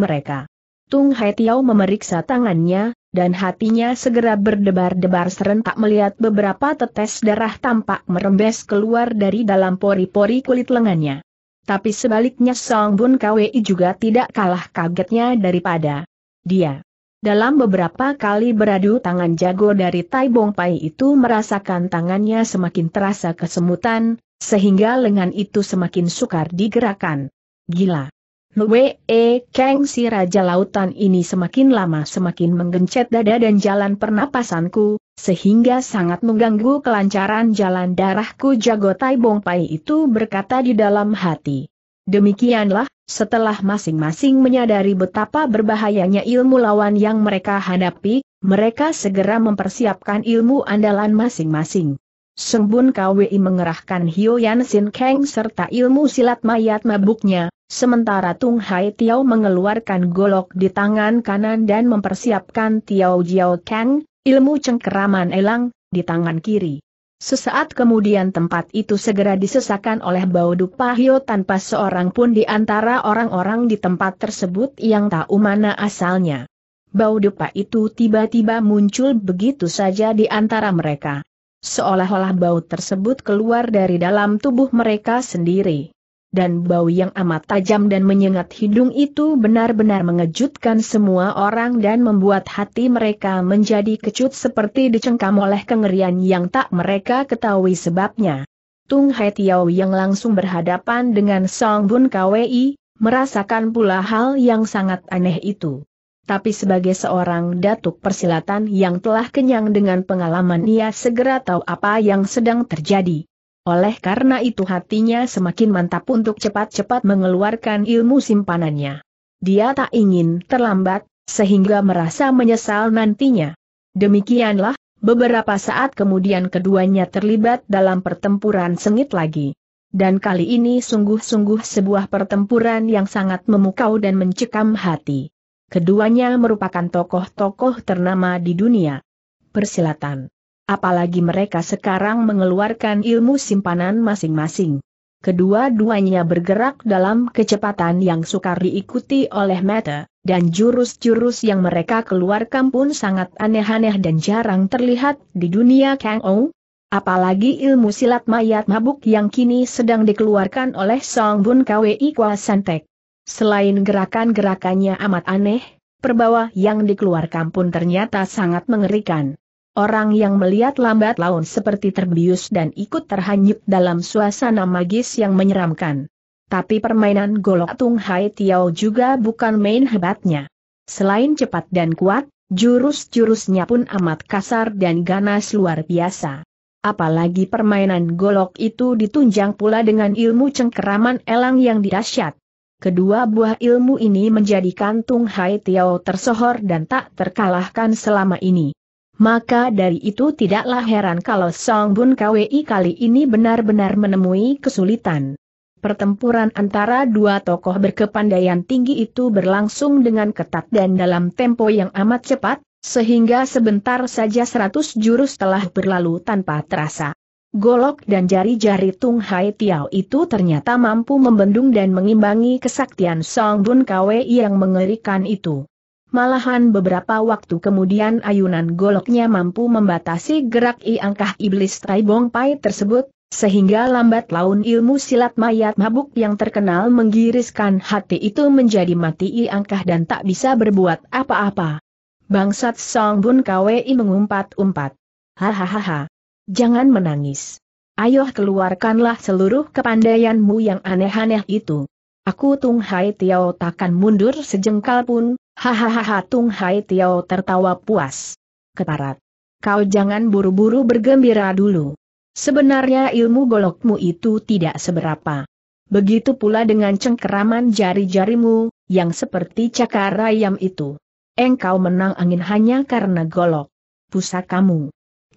mereka. Tung Hai Tiao memeriksa tangannya, dan hatinya segera berdebar-debar serentak melihat beberapa tetes darah tampak merembes keluar dari dalam pori-pori kulit lengannya. Tapi sebaliknya Song Bun Kwi juga tidak kalah kagetnya daripada dia. Dalam beberapa kali beradu tangan jago dari Tai Bong Pai itu merasakan tangannya semakin terasa kesemutan, sehingga lengan itu semakin sukar digerakkan. Gila! Lue E Kang si Raja Lautan ini semakin lama semakin menggencet dada dan jalan pernapasanku, sehingga sangat mengganggu kelancaran jalan darahku jago Tai Bong Pai itu berkata di dalam hati. Demikianlah, setelah masing-masing menyadari betapa berbahayanya ilmu lawan yang mereka hadapi, mereka segera mempersiapkan ilmu andalan masing-masing. Sembun KWI mengerahkan Hio Yan Sin Kang serta ilmu silat mayat mabuknya, sementara Tung Hai Tiao mengeluarkan golok di tangan kanan dan mempersiapkan Tiao Jiao Kang, ilmu cengkeraman elang, di tangan kiri. Sesaat kemudian tempat itu segera disesakan oleh bau Hio tanpa seorang pun di antara orang-orang di tempat tersebut yang tahu mana asalnya. Bau dupa itu tiba-tiba muncul begitu saja di antara mereka. Seolah-olah bau tersebut keluar dari dalam tubuh mereka sendiri. Dan bau yang amat tajam dan menyengat hidung itu benar-benar mengejutkan semua orang dan membuat hati mereka menjadi kecut seperti dicengkam oleh kengerian yang tak mereka ketahui sebabnya. Tung Hai Tiao yang langsung berhadapan dengan Song Bun Kwei, merasakan pula hal yang sangat aneh itu tapi sebagai seorang datuk persilatan yang telah kenyang dengan pengalaman ia segera tahu apa yang sedang terjadi. Oleh karena itu hatinya semakin mantap untuk cepat-cepat mengeluarkan ilmu simpanannya. Dia tak ingin terlambat, sehingga merasa menyesal nantinya. Demikianlah, beberapa saat kemudian keduanya terlibat dalam pertempuran sengit lagi. Dan kali ini sungguh-sungguh sebuah pertempuran yang sangat memukau dan mencekam hati. Keduanya merupakan tokoh-tokoh ternama di dunia persilatan. Apalagi mereka sekarang mengeluarkan ilmu simpanan masing-masing. Kedua-duanya bergerak dalam kecepatan yang sukar diikuti oleh mata, dan jurus-jurus yang mereka keluarkan pun sangat aneh-aneh dan jarang terlihat di dunia Kang Ou. Apalagi ilmu silat mayat mabuk yang kini sedang dikeluarkan oleh Song Bun Kwi Kwa Santek. Selain gerakan-gerakannya amat aneh, perbawa yang dikeluarkan pun ternyata sangat mengerikan. Orang yang melihat lambat laun seperti terbius dan ikut terhanyut dalam suasana magis yang menyeramkan. Tapi permainan golok Tung Hai Tiao juga bukan main hebatnya. Selain cepat dan kuat, jurus-jurusnya pun amat kasar dan ganas luar biasa. Apalagi permainan golok itu ditunjang pula dengan ilmu cengkeraman elang yang dirasyat. Kedua buah ilmu ini menjadikan Tung Hai Tiao tersohor dan tak terkalahkan selama ini. Maka dari itu tidaklah heran kalau Song Bun KWI kali ini benar-benar menemui kesulitan. Pertempuran antara dua tokoh berkepandaian tinggi itu berlangsung dengan ketat dan dalam tempo yang amat cepat, sehingga sebentar saja seratus jurus telah berlalu tanpa terasa golok dan jari-jari Tung Hai Tiao itu ternyata mampu membendung dan mengimbangi kesaktian Song Bun Kwe yang mengerikan itu. Malahan beberapa waktu kemudian ayunan goloknya mampu membatasi gerak I angkah iblis Bong Pai tersebut, sehingga lambat laun ilmu silat mayat mabuk yang terkenal menggiriskan hati itu menjadi mati I angkah dan tak bisa berbuat apa-apa. Bangsat Song Bun Kwe mengumpat-umpat. Hahaha. Jangan menangis. Ayo keluarkanlah seluruh kepandaianmu yang aneh-aneh itu. Aku Tung Hai Tiao takkan mundur sejengkal pun, hahaha Tung Hai Tiao tertawa puas. Keparat. Kau jangan buru-buru bergembira dulu. Sebenarnya ilmu golokmu itu tidak seberapa. Begitu pula dengan cengkeraman jari-jarimu, yang seperti cakar ayam itu. Engkau menang angin hanya karena golok. Pusakamu.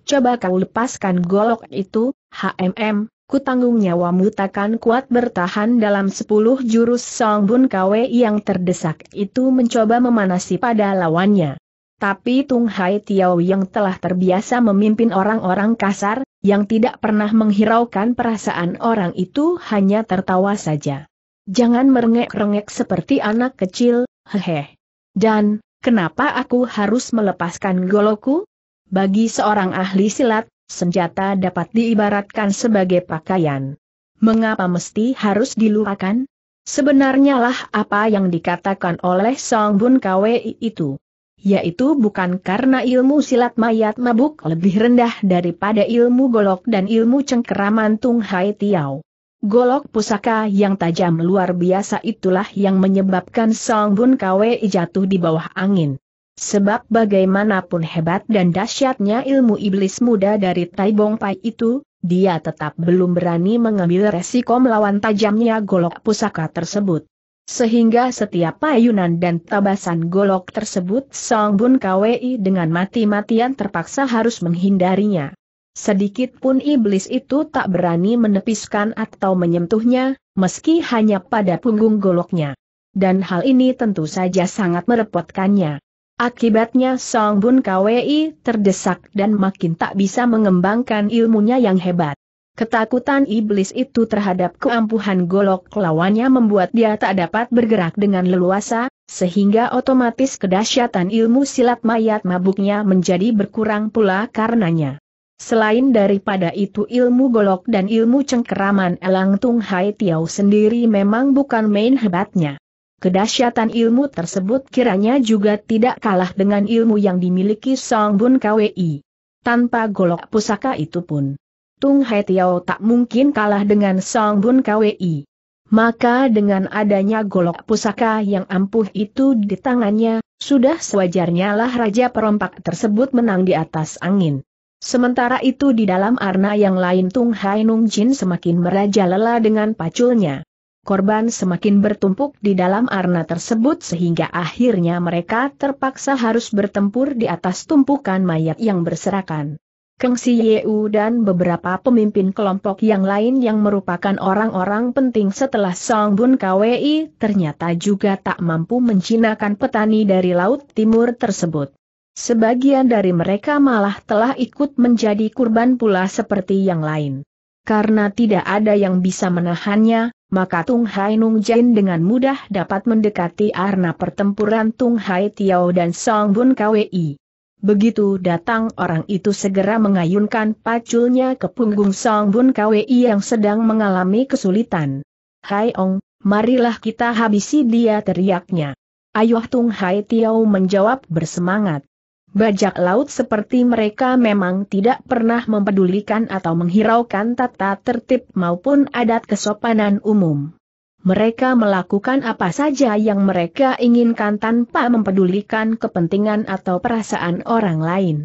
Coba kau lepaskan golok itu, HMM, ku tanggung nyawamu takkan kuat bertahan dalam sepuluh jurus Song Bun Kwe yang terdesak itu mencoba memanasi pada lawannya. Tapi Tung Hai Tiao yang telah terbiasa memimpin orang-orang kasar, yang tidak pernah menghiraukan perasaan orang itu hanya tertawa saja. Jangan merengek-rengek seperti anak kecil, hehe. Dan, kenapa aku harus melepaskan goloku? Bagi seorang ahli silat, senjata dapat diibaratkan sebagai pakaian. Mengapa mesti harus dilupakan? Sebenarnya lah apa yang dikatakan oleh Song Bun Kwei itu. Yaitu bukan karena ilmu silat mayat mabuk lebih rendah daripada ilmu golok dan ilmu cengkeraman Tung Hai Tiao. Golok pusaka yang tajam luar biasa itulah yang menyebabkan Song Bun Kwei jatuh di bawah angin. Sebab bagaimanapun hebat dan dahsyatnya ilmu iblis muda dari Tai Bong Pai itu, dia tetap belum berani mengambil resiko melawan tajamnya golok pusaka tersebut. Sehingga setiap payunan dan tabasan golok tersebut Song Bun Kwei dengan mati-matian terpaksa harus menghindarinya. Sedikit pun iblis itu tak berani menepiskan atau menyentuhnya, meski hanya pada punggung goloknya. Dan hal ini tentu saja sangat merepotkannya. Akibatnya Song Bun Kwi terdesak dan makin tak bisa mengembangkan ilmunya yang hebat. Ketakutan iblis itu terhadap keampuhan golok lawannya membuat dia tak dapat bergerak dengan leluasa, sehingga otomatis kedahsyatan ilmu silat mayat mabuknya menjadi berkurang pula karenanya. Selain daripada itu ilmu golok dan ilmu cengkeraman Elang Tung Hai Tiau sendiri memang bukan main hebatnya. Kedahsyatan ilmu tersebut kiranya juga tidak kalah dengan ilmu yang dimiliki Song Bun Kwi. Tanpa golok pusaka itu pun, Tung Hai Tiao tak mungkin kalah dengan Song Bun Kwi. Maka dengan adanya golok pusaka yang ampuh itu di tangannya, sudah sewajarnya lah Raja Perompak tersebut menang di atas angin. Sementara itu di dalam arna yang lain Tung Hai Nung Jin semakin merajalela dengan paculnya korban semakin bertumpuk di dalam arna tersebut sehingga akhirnya mereka terpaksa harus bertempur di atas tumpukan mayat yang berserakan. Keng Si Yeu dan beberapa pemimpin kelompok yang lain yang merupakan orang-orang penting setelah Song Bun Kwei ternyata juga tak mampu mencinakan petani dari Laut Timur tersebut. Sebagian dari mereka malah telah ikut menjadi kurban pula seperti yang lain. Karena tidak ada yang bisa menahannya, maka Tung Hai Nung Jin dengan mudah dapat mendekati arna pertempuran Tung Hai Tiao dan Song Bun Kwi. Begitu datang orang itu segera mengayunkan paculnya ke punggung Song Bun Kwi yang sedang mengalami kesulitan. Hai Ong, marilah kita habisi dia teriaknya. Ayuh Tung Hai Tiao menjawab bersemangat. Bajak laut seperti mereka memang tidak pernah mempedulikan atau menghiraukan tata tertib maupun adat kesopanan umum. Mereka melakukan apa saja yang mereka inginkan tanpa mempedulikan kepentingan atau perasaan orang lain.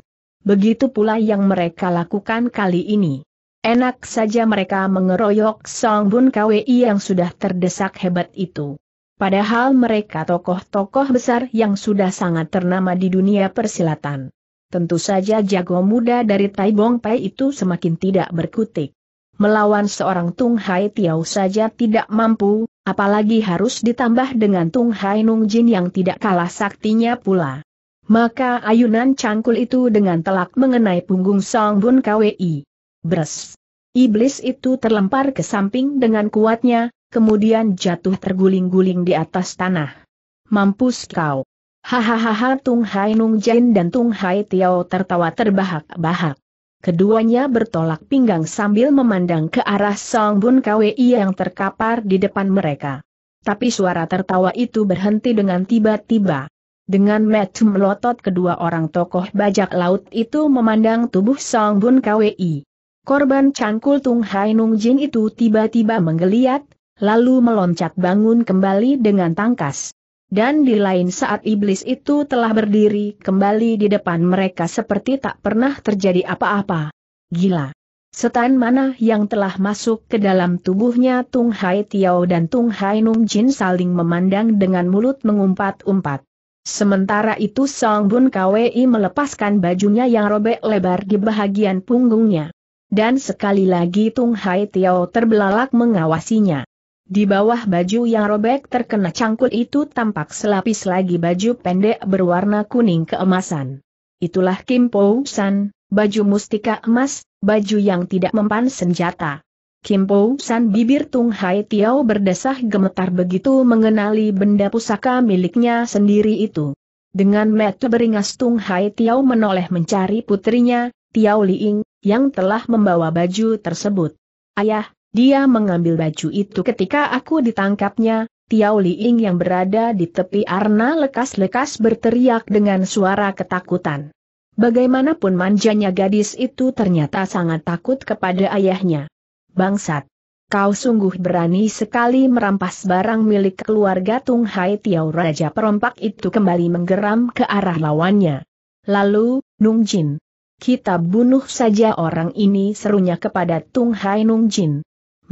Begitu pula yang mereka lakukan kali ini. Enak saja mereka mengeroyok Song Bun Kwi yang sudah terdesak hebat itu. Padahal mereka tokoh-tokoh besar yang sudah sangat ternama di dunia persilatan. Tentu saja jago muda dari Tai Bong Pai itu semakin tidak berkutik. Melawan seorang Tung Hai Tiao saja tidak mampu, apalagi harus ditambah dengan Tung Hai Nung Jin yang tidak kalah saktinya pula. Maka ayunan cangkul itu dengan telak mengenai punggung Song Bun Kwi. Bres. Iblis itu terlempar ke samping dengan kuatnya, kemudian jatuh terguling-guling di atas tanah. Mampus kau! Hahaha Tung Hai Nung Jin dan Tung Hai Tiao tertawa terbahak-bahak. Keduanya bertolak pinggang sambil memandang ke arah Song Bun Kwei yang terkapar di depan mereka. Tapi suara tertawa itu berhenti dengan tiba-tiba. Dengan mata melotot kedua orang tokoh bajak laut itu memandang tubuh Song Bun Kwei. Korban cangkul Tung Hai Nung Jin itu tiba-tiba menggeliat, lalu meloncat bangun kembali dengan tangkas. Dan di lain saat iblis itu telah berdiri kembali di depan mereka seperti tak pernah terjadi apa-apa. Gila. Setan mana yang telah masuk ke dalam tubuhnya Tung Hai Tiao dan Tung Hai Nung Jin saling memandang dengan mulut mengumpat-umpat. Sementara itu Song Bun Kwei melepaskan bajunya yang robek lebar di bahagian punggungnya. Dan sekali lagi Tung Hai Tiao terbelalak mengawasinya. Di bawah baju yang robek terkena cangkul itu tampak selapis lagi baju pendek berwarna kuning keemasan. Itulah Kim Po San, baju mustika emas, baju yang tidak mempan senjata. Kim Po San bibir Tung Hai Tiao berdesah gemetar begitu mengenali benda pusaka miliknya sendiri itu. Dengan mata beringas Tung Hai Tiao menoleh mencari putrinya, Tiao Liing, yang telah membawa baju tersebut. Ayah, dia mengambil baju itu ketika aku ditangkapnya, Tiao Liing yang berada di tepi arna lekas-lekas berteriak dengan suara ketakutan. Bagaimanapun manjanya gadis itu ternyata sangat takut kepada ayahnya. Bangsat! Kau sungguh berani sekali merampas barang milik keluarga Tung Hai Tiao Raja Perompak itu kembali menggeram ke arah lawannya. Lalu, Nung Jin. Kita bunuh saja orang ini serunya kepada Tung Hai Nung Jin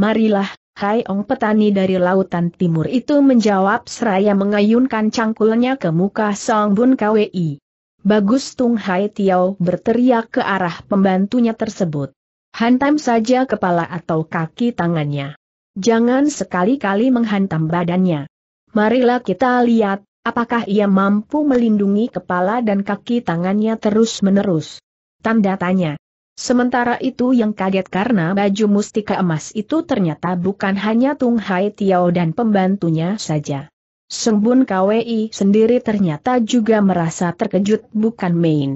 marilah, hai ong petani dari lautan timur itu menjawab seraya mengayunkan cangkulnya ke muka Song Bun KWI. Bagus Tung Hai Tiao berteriak ke arah pembantunya tersebut. Hantam saja kepala atau kaki tangannya. Jangan sekali-kali menghantam badannya. Marilah kita lihat, apakah ia mampu melindungi kepala dan kaki tangannya terus-menerus. Tanda tanya. Sementara itu yang kaget karena baju mustika emas itu ternyata bukan hanya Tung Hai Tiao dan pembantunya saja. Sembun KWI sendiri ternyata juga merasa terkejut bukan main.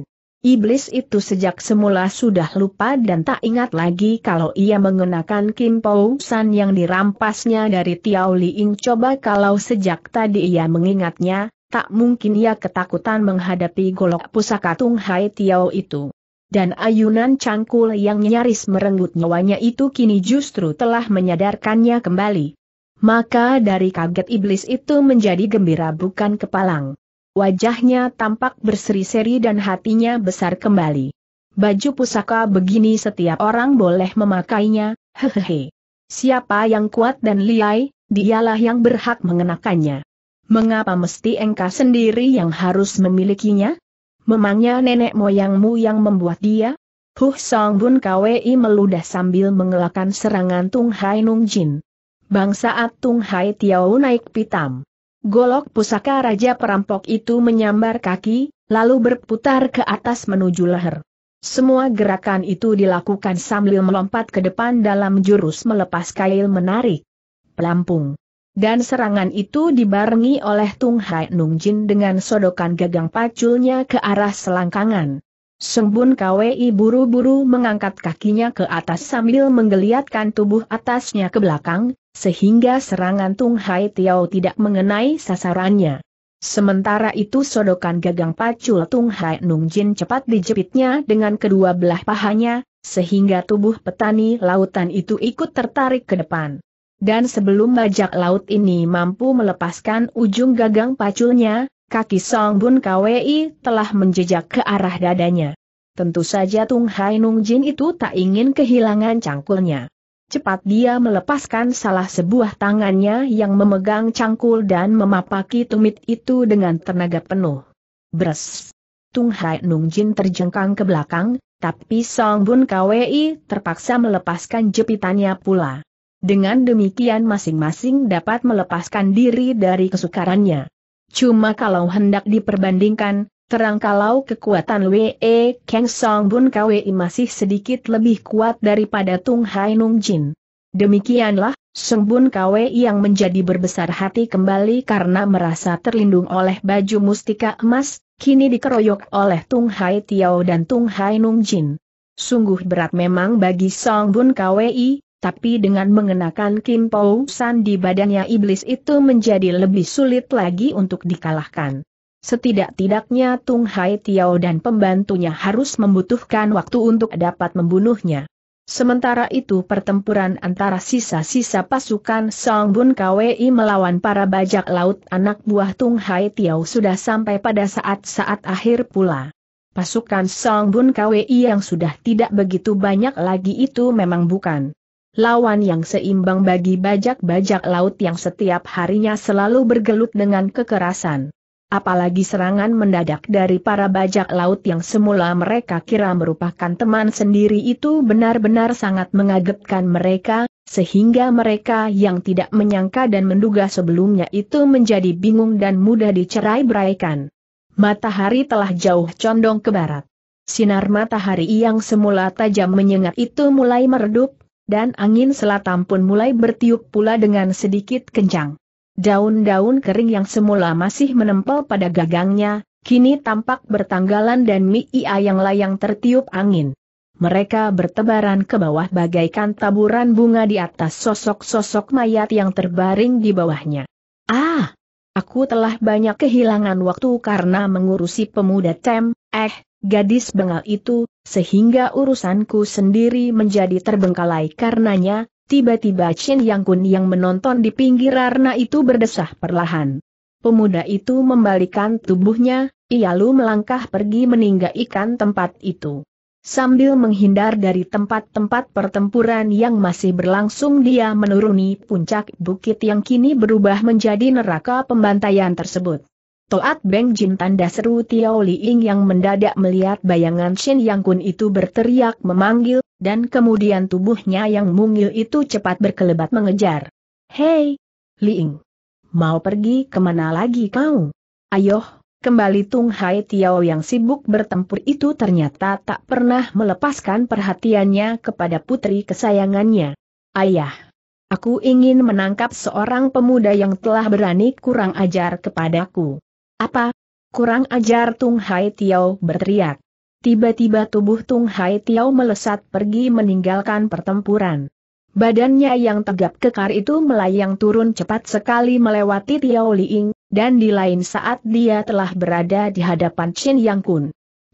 Iblis itu sejak semula sudah lupa dan tak ingat lagi kalau ia mengenakan Kim Pou San yang dirampasnya dari Tiao Li Liing. Coba kalau sejak tadi ia mengingatnya, tak mungkin ia ketakutan menghadapi golok pusaka Tung Hai Tiao itu dan ayunan cangkul yang nyaris merenggut nyawanya itu kini justru telah menyadarkannya kembali. Maka dari kaget iblis itu menjadi gembira bukan kepalang. Wajahnya tampak berseri-seri dan hatinya besar kembali. Baju pusaka begini setiap orang boleh memakainya, hehehe. Siapa yang kuat dan liai, dialah yang berhak mengenakannya. Mengapa mesti engkau sendiri yang harus memilikinya? Memangnya nenek moyangmu yang membuat dia? Huh Song Bun Kwei meludah sambil mengelakkan serangan Tung Hai Nung Jin. Bangsaat Tung Hai Tiau naik pitam. Golok pusaka Raja Perampok itu menyambar kaki, lalu berputar ke atas menuju leher. Semua gerakan itu dilakukan sambil melompat ke depan dalam jurus melepas kail menarik. Pelampung. Dan serangan itu dibarengi oleh Tung Hai Nung Jin dengan sodokan gagang paculnya ke arah selangkangan. Sembun KWI buru-buru mengangkat kakinya ke atas sambil menggeliatkan tubuh atasnya ke belakang, sehingga serangan Tung Hai Tiao tidak mengenai sasarannya. Sementara itu sodokan gagang pacul Tung Hai Nung Jin cepat dijepitnya dengan kedua belah pahanya, sehingga tubuh petani lautan itu ikut tertarik ke depan. Dan sebelum bajak laut ini mampu melepaskan ujung gagang paculnya, kaki Song Bun Kwei telah menjejak ke arah dadanya. Tentu saja Tung Hai Nung Jin itu tak ingin kehilangan cangkulnya. Cepat dia melepaskan salah sebuah tangannya yang memegang cangkul dan memapaki tumit itu dengan tenaga penuh. Bres! Tung Hai Nung Jin terjengkang ke belakang, tapi Song Bun Kwei terpaksa melepaskan jepitannya pula. Dengan demikian masing-masing dapat melepaskan diri dari kesukarannya. Cuma kalau hendak diperbandingkan, terang kalau kekuatan W.E. Kang Song Bun KWI masih sedikit lebih kuat daripada Tung Hai Nung Jin. Demikianlah, Song Bun KWI yang menjadi berbesar hati kembali karena merasa terlindung oleh baju mustika emas, kini dikeroyok oleh Tung Hai Tiao dan Tung Hai Nung Jin. Sungguh berat memang bagi Song Bun KWI, tapi dengan mengenakan Kim Pou San di badannya iblis itu menjadi lebih sulit lagi untuk dikalahkan. Setidak-tidaknya Tung Hai Tiao dan pembantunya harus membutuhkan waktu untuk dapat membunuhnya. Sementara itu pertempuran antara sisa-sisa pasukan Song Bun Kwei melawan para bajak laut anak buah Tung Hai Tiao sudah sampai pada saat-saat akhir pula. Pasukan Song Bun Kwei yang sudah tidak begitu banyak lagi itu memang bukan lawan yang seimbang bagi bajak-bajak laut yang setiap harinya selalu bergelut dengan kekerasan. Apalagi serangan mendadak dari para bajak laut yang semula mereka kira merupakan teman sendiri itu benar-benar sangat mengagetkan mereka, sehingga mereka yang tidak menyangka dan menduga sebelumnya itu menjadi bingung dan mudah dicerai-beraikan. Matahari telah jauh condong ke barat. Sinar matahari yang semula tajam menyengat itu mulai meredup, dan angin selatan pun mulai bertiup pula dengan sedikit kencang. Daun-daun kering yang semula masih menempel pada gagangnya, kini tampak bertanggalan dan mie yang layang tertiup angin. Mereka bertebaran ke bawah bagaikan taburan bunga di atas sosok-sosok mayat yang terbaring di bawahnya. Ah! Aku telah banyak kehilangan waktu karena mengurusi pemuda Tem, eh, gadis bengal itu, sehingga urusanku sendiri menjadi terbengkalai karenanya, tiba-tiba Chen Yang Kun yang menonton di pinggir arna itu berdesah perlahan. Pemuda itu membalikan tubuhnya, ia lalu melangkah pergi meninggalkan tempat itu. Sambil menghindar dari tempat-tempat pertempuran yang masih berlangsung dia menuruni puncak bukit yang kini berubah menjadi neraka pembantaian tersebut. Toat Beng Jin tanda seru Tiao Ying yang mendadak melihat bayangan Shen Yang Kun itu berteriak memanggil, dan kemudian tubuhnya yang mungil itu cepat berkelebat mengejar. Hei! Li Ying, Mau pergi kemana lagi kau? Ayoh, Kembali Tung Hai Tiao yang sibuk bertempur itu ternyata tak pernah melepaskan perhatiannya kepada putri kesayangannya. Ayah, aku ingin menangkap seorang pemuda yang telah berani kurang ajar kepadaku. Apa? Kurang ajar Tung Hai Tiao berteriak. Tiba-tiba tubuh Tung Hai Tiao melesat pergi meninggalkan pertempuran. Badannya yang tegap kekar itu melayang turun cepat sekali melewati Tiao Liing, dan di lain saat dia telah berada di hadapan Chin Yang Kun.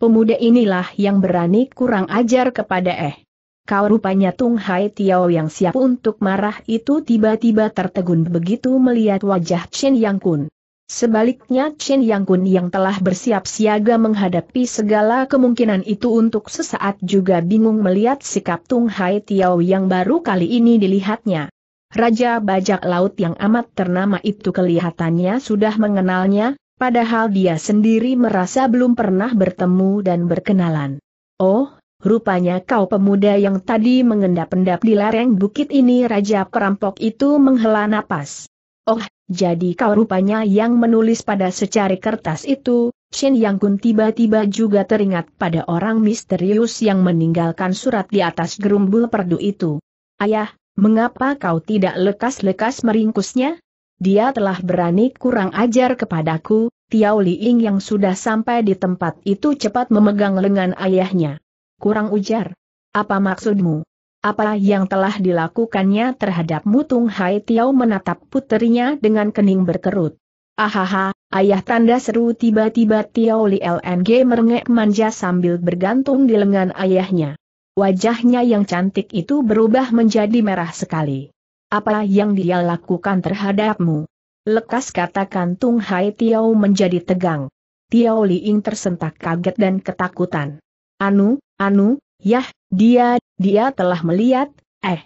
Pemuda inilah yang berani kurang ajar kepada eh. Kau rupanya Tung Hai Tiao yang siap untuk marah itu tiba-tiba tertegun begitu melihat wajah Chin Yang Kun. Sebaliknya Chen Yang Kun yang telah bersiap siaga menghadapi segala kemungkinan itu untuk sesaat juga bingung melihat sikap Tung Hai Tiao yang baru kali ini dilihatnya. Raja bajak laut yang amat ternama itu kelihatannya sudah mengenalnya, padahal dia sendiri merasa belum pernah bertemu dan berkenalan. Oh, rupanya kau pemuda yang tadi mengendap-endap di lereng bukit ini Raja perampok itu menghela napas. Oh, jadi kau rupanya yang menulis pada secari kertas itu, Shin Yang Kun tiba-tiba juga teringat pada orang misterius yang meninggalkan surat di atas gerumbul perdu itu. Ayah, mengapa kau tidak lekas-lekas meringkusnya? Dia telah berani kurang ajar kepadaku, Tiao Ying yang sudah sampai di tempat itu cepat memegang lengan ayahnya. Kurang ujar. Apa maksudmu? Apa yang telah dilakukannya terhadap Mutung Hai Tiao menatap puterinya dengan kening berkerut. Ahaha, ayah tanda seru tiba-tiba Tiao Li LNG merengek manja sambil bergantung di lengan ayahnya. Wajahnya yang cantik itu berubah menjadi merah sekali. Apa yang dia lakukan terhadapmu? Lekas katakan Tung Hai Tiao menjadi tegang. Tiao Li Ing tersentak kaget dan ketakutan. Anu, anu, yah, dia, dia telah melihat, eh,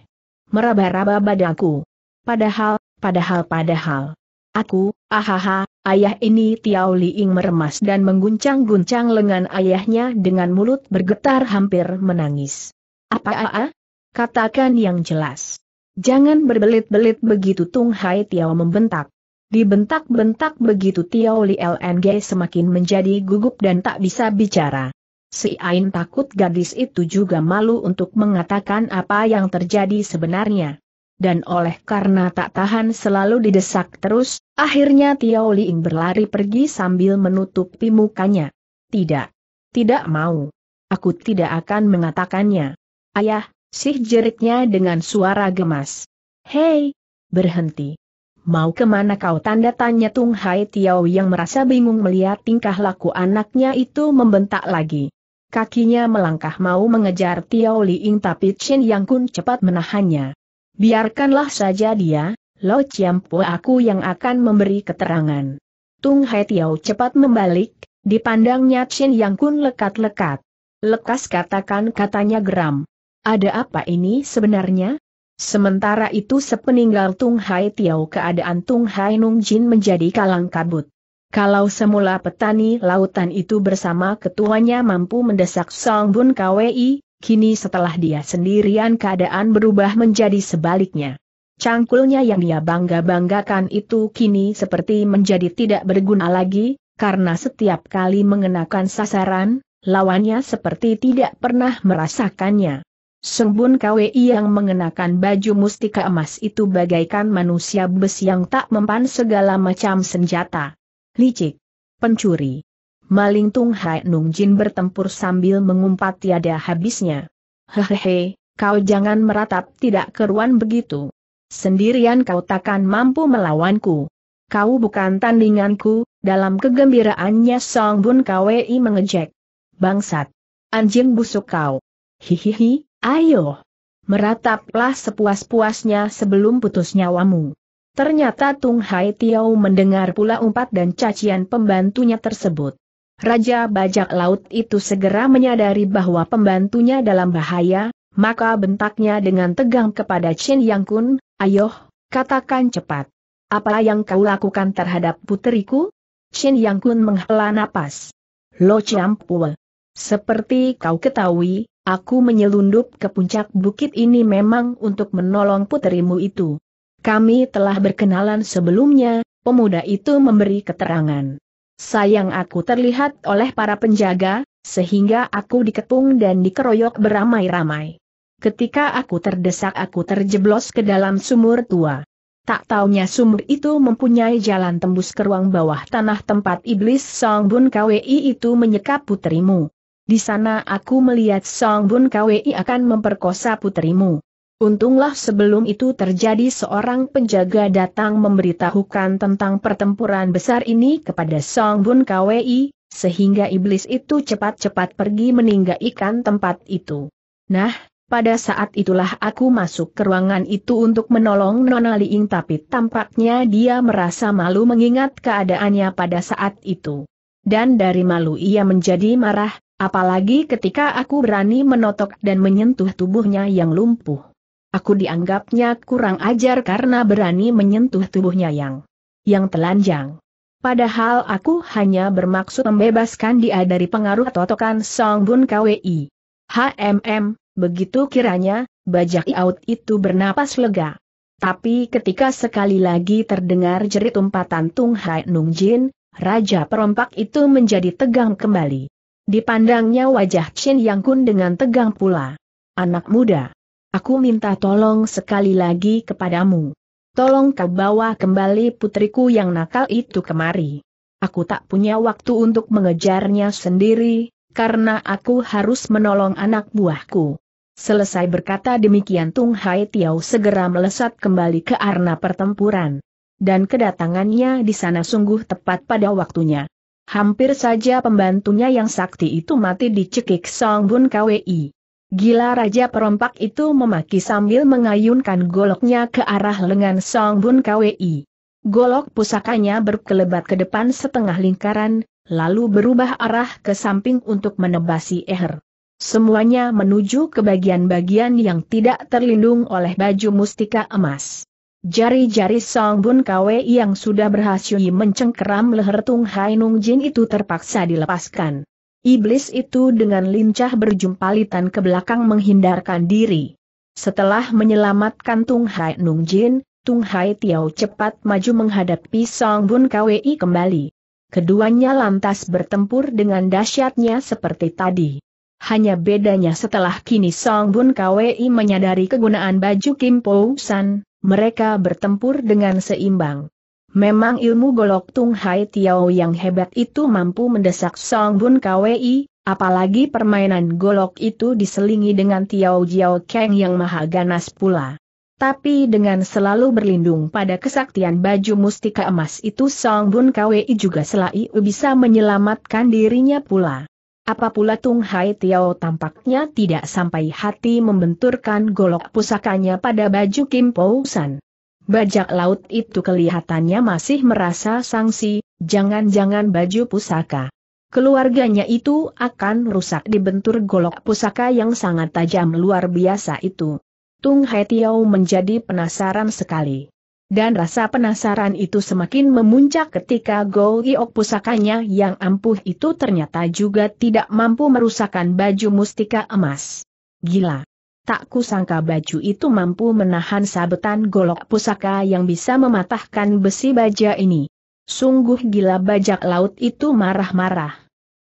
meraba-raba badanku. Padahal, padahal padahal. Aku, ahaha, ayah ini Tiao Ying meremas dan mengguncang-guncang lengan ayahnya dengan mulut bergetar hampir menangis. Apa aa? Katakan yang jelas. Jangan berbelit-belit begitu Tung Hai Tiao membentak. Dibentak-bentak begitu Tiao Li LNG semakin menjadi gugup dan tak bisa bicara. Si Ain takut gadis itu juga malu untuk mengatakan apa yang terjadi sebenarnya. Dan oleh karena tak tahan selalu didesak terus, akhirnya Tiao Liing berlari pergi sambil menutupi mukanya. Tidak. Tidak mau. Aku tidak akan mengatakannya. Ayah, sih jeritnya dengan suara gemas. Hei! Berhenti. Mau kemana kau tanda tanya Tung Hai Tiao yang merasa bingung melihat tingkah laku anaknya itu membentak lagi. Kakinya melangkah mau mengejar Tiao Liing tapi Chen Yang Kun cepat menahannya. Biarkanlah saja dia, Lo Chiampo aku yang akan memberi keterangan. Tung Hai Tiao cepat membalik, dipandangnya Chen Yang Kun lekat-lekat. Lekas katakan katanya geram. Ada apa ini sebenarnya? Sementara itu sepeninggal Tung Hai Tiao keadaan Tung Hai Nung Jin menjadi kalang kabut. Kalau semula petani lautan itu bersama ketuanya mampu mendesak Song Bun Kwei, kini setelah dia sendirian keadaan berubah menjadi sebaliknya. Cangkulnya yang dia bangga-banggakan itu kini seperti menjadi tidak berguna lagi, karena setiap kali mengenakan sasaran, lawannya seperti tidak pernah merasakannya. Song Bun Kwei yang mengenakan baju mustika emas itu bagaikan manusia besi yang tak mempan segala macam senjata licik, pencuri. Maling Tung Hai Nung Jin bertempur sambil mengumpat tiada habisnya. Hehehe, kau jangan meratap tidak keruan begitu. Sendirian kau takkan mampu melawanku. Kau bukan tandinganku, dalam kegembiraannya Song Bun Kwei mengejek. Bangsat! Anjing busuk kau! Hihihi, ayo! Merataplah sepuas-puasnya sebelum putus nyawamu. Ternyata Tung Hai Tiao mendengar pula umpat dan cacian pembantunya tersebut. Raja bajak laut itu segera menyadari bahwa pembantunya dalam bahaya, maka bentaknya dengan tegang kepada Chin Yang Kun, ayoh, katakan cepat. Apa yang kau lakukan terhadap puteriku? Chin Yang Kun menghela napas. Lo Champul. Seperti kau ketahui, aku menyelundup ke puncak bukit ini memang untuk menolong puterimu itu. Kami telah berkenalan sebelumnya, pemuda itu memberi keterangan. Sayang aku terlihat oleh para penjaga, sehingga aku dikepung dan dikeroyok beramai-ramai. Ketika aku terdesak aku terjeblos ke dalam sumur tua. Tak taunya sumur itu mempunyai jalan tembus ke ruang bawah tanah tempat iblis Song Bun KWI itu menyekap putrimu. Di sana aku melihat Song Bun KWI akan memperkosa putrimu. Untunglah sebelum itu terjadi seorang penjaga datang memberitahukan tentang pertempuran besar ini kepada Song Bun Kwei, sehingga iblis itu cepat-cepat pergi meninggalkan tempat itu. Nah, pada saat itulah aku masuk ke ruangan itu untuk menolong Nona Liing tapi tampaknya dia merasa malu mengingat keadaannya pada saat itu. Dan dari malu ia menjadi marah, apalagi ketika aku berani menotok dan menyentuh tubuhnya yang lumpuh. Aku dianggapnya kurang ajar karena berani menyentuh tubuhnya yang yang telanjang. Padahal aku hanya bermaksud membebaskan dia dari pengaruh totokan Song Bun KWI. HMM, begitu kiranya, bajak laut itu bernapas lega. Tapi ketika sekali lagi terdengar jerit umpatan Tung Hai Nung Jin, Raja perompak itu menjadi tegang kembali. Dipandangnya wajah Chin Yang Kun dengan tegang pula. Anak muda. Aku minta tolong sekali lagi kepadamu. Tolong kau bawa kembali putriku yang nakal itu kemari. Aku tak punya waktu untuk mengejarnya sendiri, karena aku harus menolong anak buahku. Selesai berkata demikian Tung Hai Tiao segera melesat kembali ke arena pertempuran. Dan kedatangannya di sana sungguh tepat pada waktunya. Hampir saja pembantunya yang sakti itu mati dicekik Song Bun KWI. Gila Raja Perompak itu memaki sambil mengayunkan goloknya ke arah lengan Song Bun Kwi. Golok pusakanya berkelebat ke depan setengah lingkaran, lalu berubah arah ke samping untuk menebasi Eher. Semuanya menuju ke bagian-bagian yang tidak terlindung oleh baju mustika emas. Jari-jari Song Bun Kwe yang sudah berhasil mencengkeram leher Tung Hai Nung Jin itu terpaksa dilepaskan. Iblis itu dengan lincah berjumpalitan ke belakang menghindarkan diri. Setelah menyelamatkan Tung Hai Nung Jin, Tung Hai Tiao cepat maju menghadapi Song Bun Kwi kembali. Keduanya lantas bertempur dengan dahsyatnya seperti tadi. Hanya bedanya setelah kini Song Bun Kwei menyadari kegunaan baju Kim Po San, mereka bertempur dengan seimbang. Memang ilmu golok Tung Hai Tiao yang hebat itu mampu mendesak Song Bun Kwei, apalagi permainan golok itu diselingi dengan Tiao Jiao Kang yang maha ganas pula. Tapi dengan selalu berlindung pada kesaktian baju mustika emas itu Song Bun Kwei juga selalu bisa menyelamatkan dirinya pula. Apa pula Tung Hai Tiao tampaknya tidak sampai hati membenturkan golok pusakanya pada baju Kim Pou San. Bajak laut itu kelihatannya masih merasa sangsi, jangan-jangan baju pusaka. Keluarganya itu akan rusak dibentur golok pusaka yang sangat tajam luar biasa itu. Tung Hai Tiao menjadi penasaran sekali. Dan rasa penasaran itu semakin memuncak ketika Go Giok pusakanya yang ampuh itu ternyata juga tidak mampu merusakkan baju mustika emas. Gila! Tak kusangka baju itu mampu menahan sabetan golok pusaka yang bisa mematahkan besi baja ini. Sungguh gila bajak laut itu marah-marah.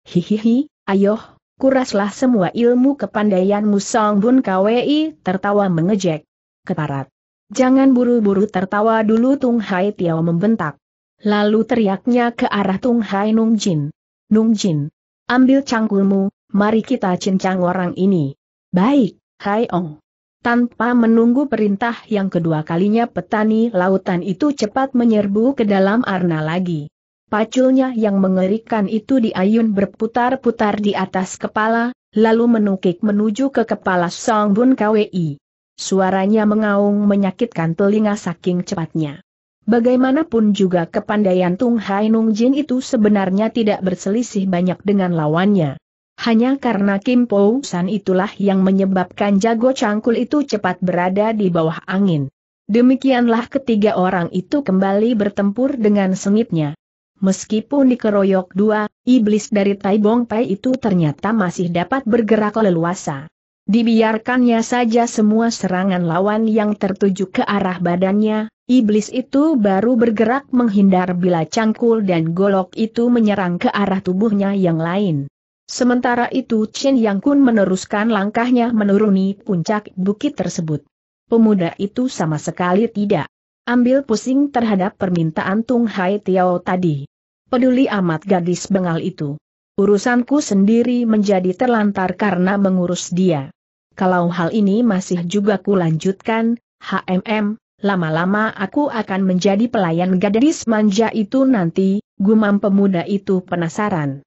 Hihihi, ayoh, kuraslah semua ilmu kepandaianmu Song Bun kwei, tertawa mengejek. Keparat. Jangan buru-buru tertawa dulu Tung Hai Tiao membentak. Lalu teriaknya ke arah Tung Hai Nung Jin. Nung Jin, ambil cangkulmu, mari kita cincang orang ini. Baik. Hai Ong. Tanpa menunggu perintah yang kedua kalinya petani lautan itu cepat menyerbu ke dalam arna lagi. Paculnya yang mengerikan itu diayun berputar-putar di atas kepala, lalu menukik menuju ke kepala Song Bun KWI. Suaranya mengaung menyakitkan telinga saking cepatnya. Bagaimanapun juga kepandaian Tung Hai Nung Jin itu sebenarnya tidak berselisih banyak dengan lawannya. Hanya karena Kim Po San itulah yang menyebabkan jago cangkul itu cepat berada di bawah angin. Demikianlah ketiga orang itu kembali bertempur dengan sengitnya. Meskipun dikeroyok dua, iblis dari Tai Bong Pai itu ternyata masih dapat bergerak leluasa. Dibiarkannya saja semua serangan lawan yang tertuju ke arah badannya, iblis itu baru bergerak menghindar bila cangkul dan golok itu menyerang ke arah tubuhnya yang lain. Sementara itu Chen Yang Kun meneruskan langkahnya menuruni puncak bukit tersebut. Pemuda itu sama sekali tidak ambil pusing terhadap permintaan Tung Hai Tiao tadi. Peduli amat gadis bengal itu. Urusanku sendiri menjadi terlantar karena mengurus dia. Kalau hal ini masih juga kulanjutkan, HMM, lama-lama aku akan menjadi pelayan gadis manja itu nanti, gumam pemuda itu penasaran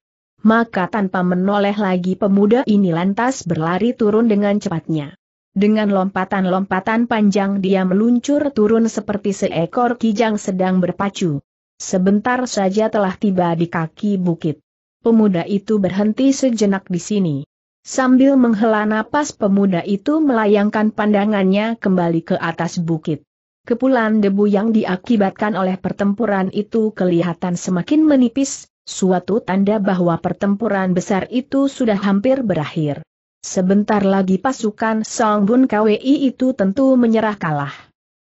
maka tanpa menoleh lagi pemuda ini lantas berlari turun dengan cepatnya. Dengan lompatan-lompatan panjang dia meluncur turun seperti seekor kijang sedang berpacu. Sebentar saja telah tiba di kaki bukit. Pemuda itu berhenti sejenak di sini. Sambil menghela napas pemuda itu melayangkan pandangannya kembali ke atas bukit. Kepulan debu yang diakibatkan oleh pertempuran itu kelihatan semakin menipis, Suatu tanda bahwa pertempuran besar itu sudah hampir berakhir. Sebentar lagi pasukan Song Bun KWI itu tentu menyerah kalah.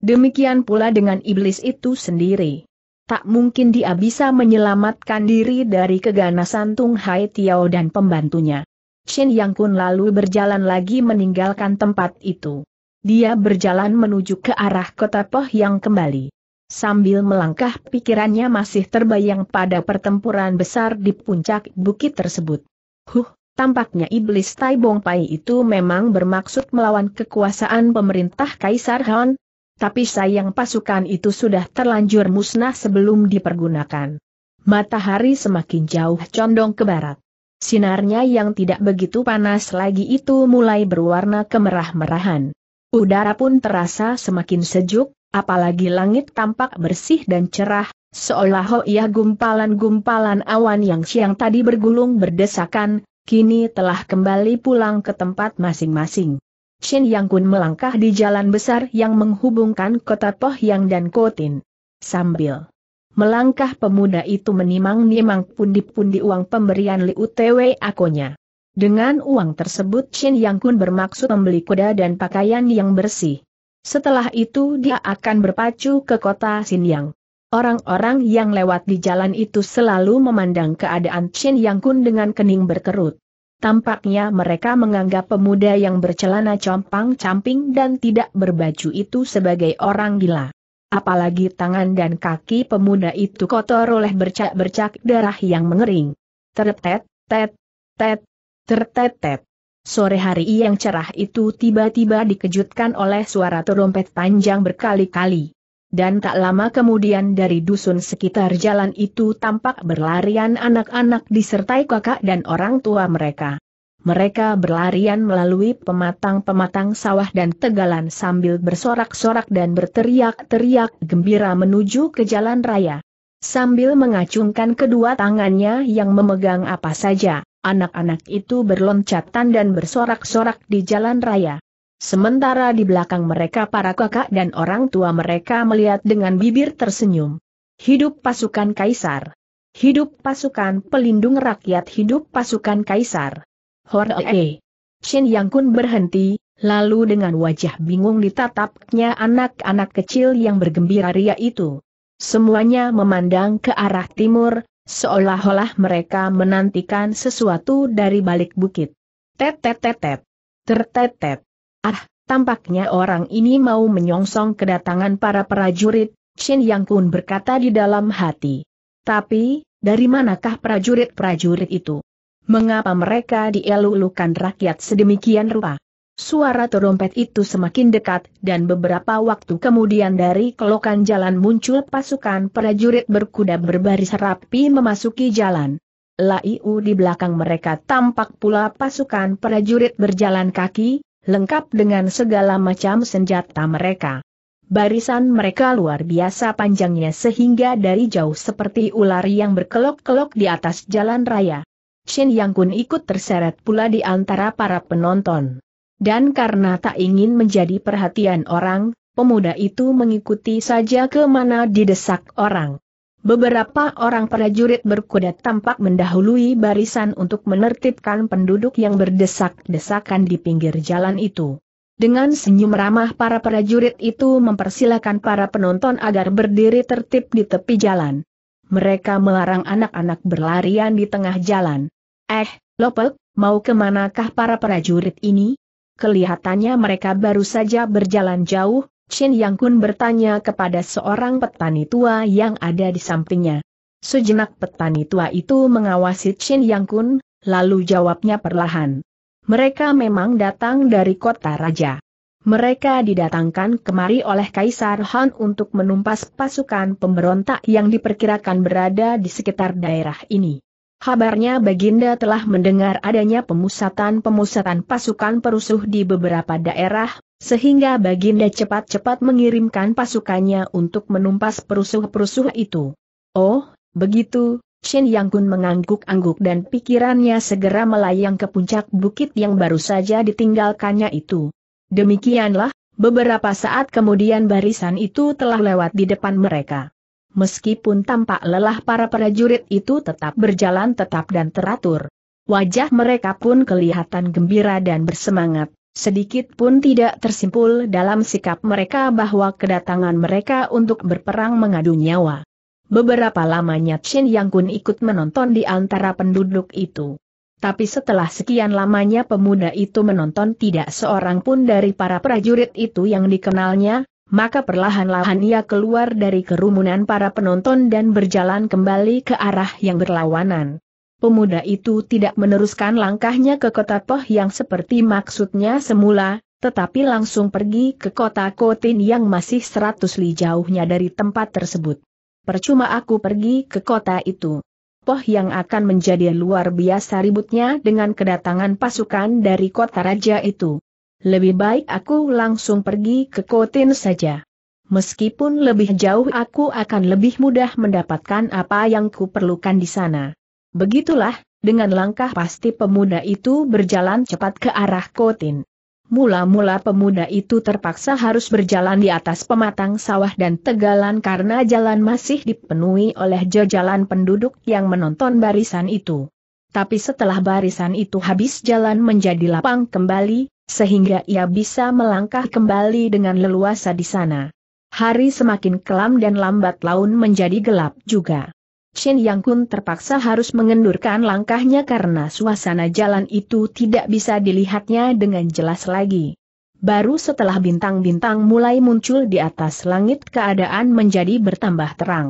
Demikian pula dengan iblis itu sendiri. Tak mungkin dia bisa menyelamatkan diri dari keganasan Tung Hai Tiao dan pembantunya. Chen Yang Kun lalu berjalan lagi meninggalkan tempat itu. Dia berjalan menuju ke arah kota Poh yang kembali. Sambil melangkah pikirannya masih terbayang pada pertempuran besar di puncak bukit tersebut. Huh, tampaknya iblis Taibong Pai itu memang bermaksud melawan kekuasaan pemerintah Kaisar Han, tapi sayang pasukan itu sudah terlanjur musnah sebelum dipergunakan. Matahari semakin jauh condong ke barat. Sinarnya yang tidak begitu panas lagi itu mulai berwarna kemerah-merahan. Udara pun terasa semakin sejuk, apalagi langit tampak bersih dan cerah, seolah ia gumpalan-gumpalan awan yang siang tadi bergulung berdesakan, kini telah kembali pulang ke tempat masing-masing. Shin Yang Kun melangkah di jalan besar yang menghubungkan kota Pohyang dan Kotin. Sambil melangkah pemuda itu menimang-nimang pundi-pundi uang pemberian Liu Twe akonya. Dengan uang tersebut Shin Yang Kun bermaksud membeli kuda dan pakaian yang bersih. Setelah itu dia akan berpacu ke kota Xinyang. Orang-orang yang lewat di jalan itu selalu memandang keadaan Chin Yang Kun dengan kening berkerut. Tampaknya mereka menganggap pemuda yang bercelana compang-camping dan tidak berbaju itu sebagai orang gila. Apalagi tangan dan kaki pemuda itu kotor oleh bercak-bercak darah yang mengering. Tertet, tet, tet, tertetet. Sore hari yang cerah itu tiba-tiba dikejutkan oleh suara terompet panjang berkali-kali. Dan tak lama kemudian dari dusun sekitar jalan itu tampak berlarian anak-anak disertai kakak dan orang tua mereka. Mereka berlarian melalui pematang-pematang sawah dan tegalan sambil bersorak-sorak dan berteriak-teriak gembira menuju ke jalan raya sambil mengacungkan kedua tangannya yang memegang apa saja. Anak-anak itu berloncatan dan bersorak-sorak di jalan raya. Sementara di belakang mereka para kakak dan orang tua mereka melihat dengan bibir tersenyum. Hidup pasukan kaisar. Hidup pasukan pelindung rakyat hidup pasukan kaisar. Horee. Shin Yang Kun berhenti, lalu dengan wajah bingung ditatapnya anak-anak kecil yang bergembira ria itu. Semuanya memandang ke arah timur, Seolah-olah mereka menantikan sesuatu dari balik bukit. Tetetetet. Tertetet. Ah, tampaknya orang ini mau menyongsong kedatangan para prajurit, Shin Yang Kun berkata di dalam hati. Tapi, dari manakah prajurit-prajurit itu? Mengapa mereka dielulukan rakyat sedemikian rupa? Suara terompet itu semakin dekat, dan beberapa waktu kemudian dari kelokan jalan muncul pasukan prajurit berkuda berbaris rapi memasuki jalan. Laiu di belakang mereka tampak pula pasukan prajurit berjalan kaki, lengkap dengan segala macam senjata mereka. Barisan mereka luar biasa panjangnya sehingga dari jauh seperti ular yang berkelok-kelok di atas jalan raya. Shen Yang Kun ikut terseret pula di antara para penonton. Dan karena tak ingin menjadi perhatian orang, pemuda itu mengikuti saja ke mana didesak orang. Beberapa orang prajurit berkuda tampak mendahului barisan untuk menertibkan penduduk yang berdesak-desakan di pinggir jalan itu. Dengan senyum ramah para prajurit itu mempersilahkan para penonton agar berdiri tertib di tepi jalan. Mereka melarang anak-anak berlarian di tengah jalan. Eh, Lopek, mau kemanakah para prajurit ini? Kelihatannya mereka baru saja berjalan jauh, Shin Yang Kun bertanya kepada seorang petani tua yang ada di sampingnya. Sejenak petani tua itu mengawasi Shin Yang Kun, lalu jawabnya perlahan. Mereka memang datang dari kota raja. Mereka didatangkan kemari oleh Kaisar Han untuk menumpas pasukan pemberontak yang diperkirakan berada di sekitar daerah ini. Kabarnya Baginda telah mendengar adanya pemusatan-pemusatan pasukan perusuh di beberapa daerah, sehingga Baginda cepat-cepat mengirimkan pasukannya untuk menumpas perusuh-perusuh itu. Oh, begitu, Shen Yang Kun mengangguk-angguk dan pikirannya segera melayang ke puncak bukit yang baru saja ditinggalkannya itu. Demikianlah, beberapa saat kemudian barisan itu telah lewat di depan mereka meskipun tampak lelah para prajurit itu tetap berjalan tetap dan teratur. Wajah mereka pun kelihatan gembira dan bersemangat, sedikit pun tidak tersimpul dalam sikap mereka bahwa kedatangan mereka untuk berperang mengadu nyawa. Beberapa lamanya Chin Yang Kun ikut menonton di antara penduduk itu. Tapi setelah sekian lamanya pemuda itu menonton tidak seorang pun dari para prajurit itu yang dikenalnya, maka perlahan-lahan ia keluar dari kerumunan para penonton dan berjalan kembali ke arah yang berlawanan. Pemuda itu tidak meneruskan langkahnya ke kota Poh yang seperti maksudnya semula, tetapi langsung pergi ke kota Kotin yang masih seratus li jauhnya dari tempat tersebut. Percuma aku pergi ke kota itu. Poh yang akan menjadi luar biasa ributnya dengan kedatangan pasukan dari kota raja itu lebih baik aku langsung pergi ke Kotin saja. Meskipun lebih jauh aku akan lebih mudah mendapatkan apa yang kuperlukan di sana. Begitulah, dengan langkah pasti pemuda itu berjalan cepat ke arah Kotin. Mula-mula pemuda itu terpaksa harus berjalan di atas pematang sawah dan tegalan karena jalan masih dipenuhi oleh jajalan penduduk yang menonton barisan itu tapi setelah barisan itu habis jalan menjadi lapang kembali, sehingga ia bisa melangkah kembali dengan leluasa di sana. Hari semakin kelam dan lambat laun menjadi gelap juga. Chen Yang Kun terpaksa harus mengendurkan langkahnya karena suasana jalan itu tidak bisa dilihatnya dengan jelas lagi. Baru setelah bintang-bintang mulai muncul di atas langit keadaan menjadi bertambah terang.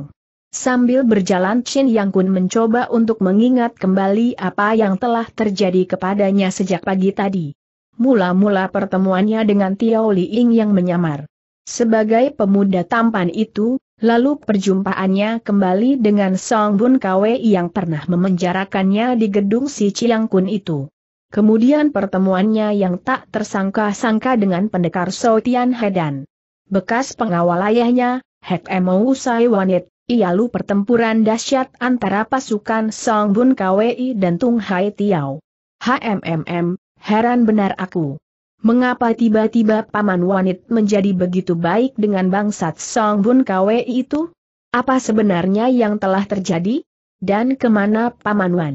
Sambil berjalan Chin Yang Kun mencoba untuk mengingat kembali apa yang telah terjadi kepadanya sejak pagi tadi. Mula-mula pertemuannya dengan Tiao Li Ying yang menyamar. Sebagai pemuda tampan itu, lalu perjumpaannya kembali dengan Song Bun Kwe yang pernah memenjarakannya di gedung si Chiang Kun itu. Kemudian pertemuannya yang tak tersangka-sangka dengan pendekar So Tian Hedan. Bekas pengawal ayahnya, Hek Emo Sai Wanit, ia lu pertempuran dahsyat antara pasukan Song Bun Kwi dan Tung Hai Tiao. HMMM, heran benar aku. Mengapa tiba-tiba Paman Wanit menjadi begitu baik dengan bangsat Song Bun Kwi itu? Apa sebenarnya yang telah terjadi? Dan kemana Paman Wan?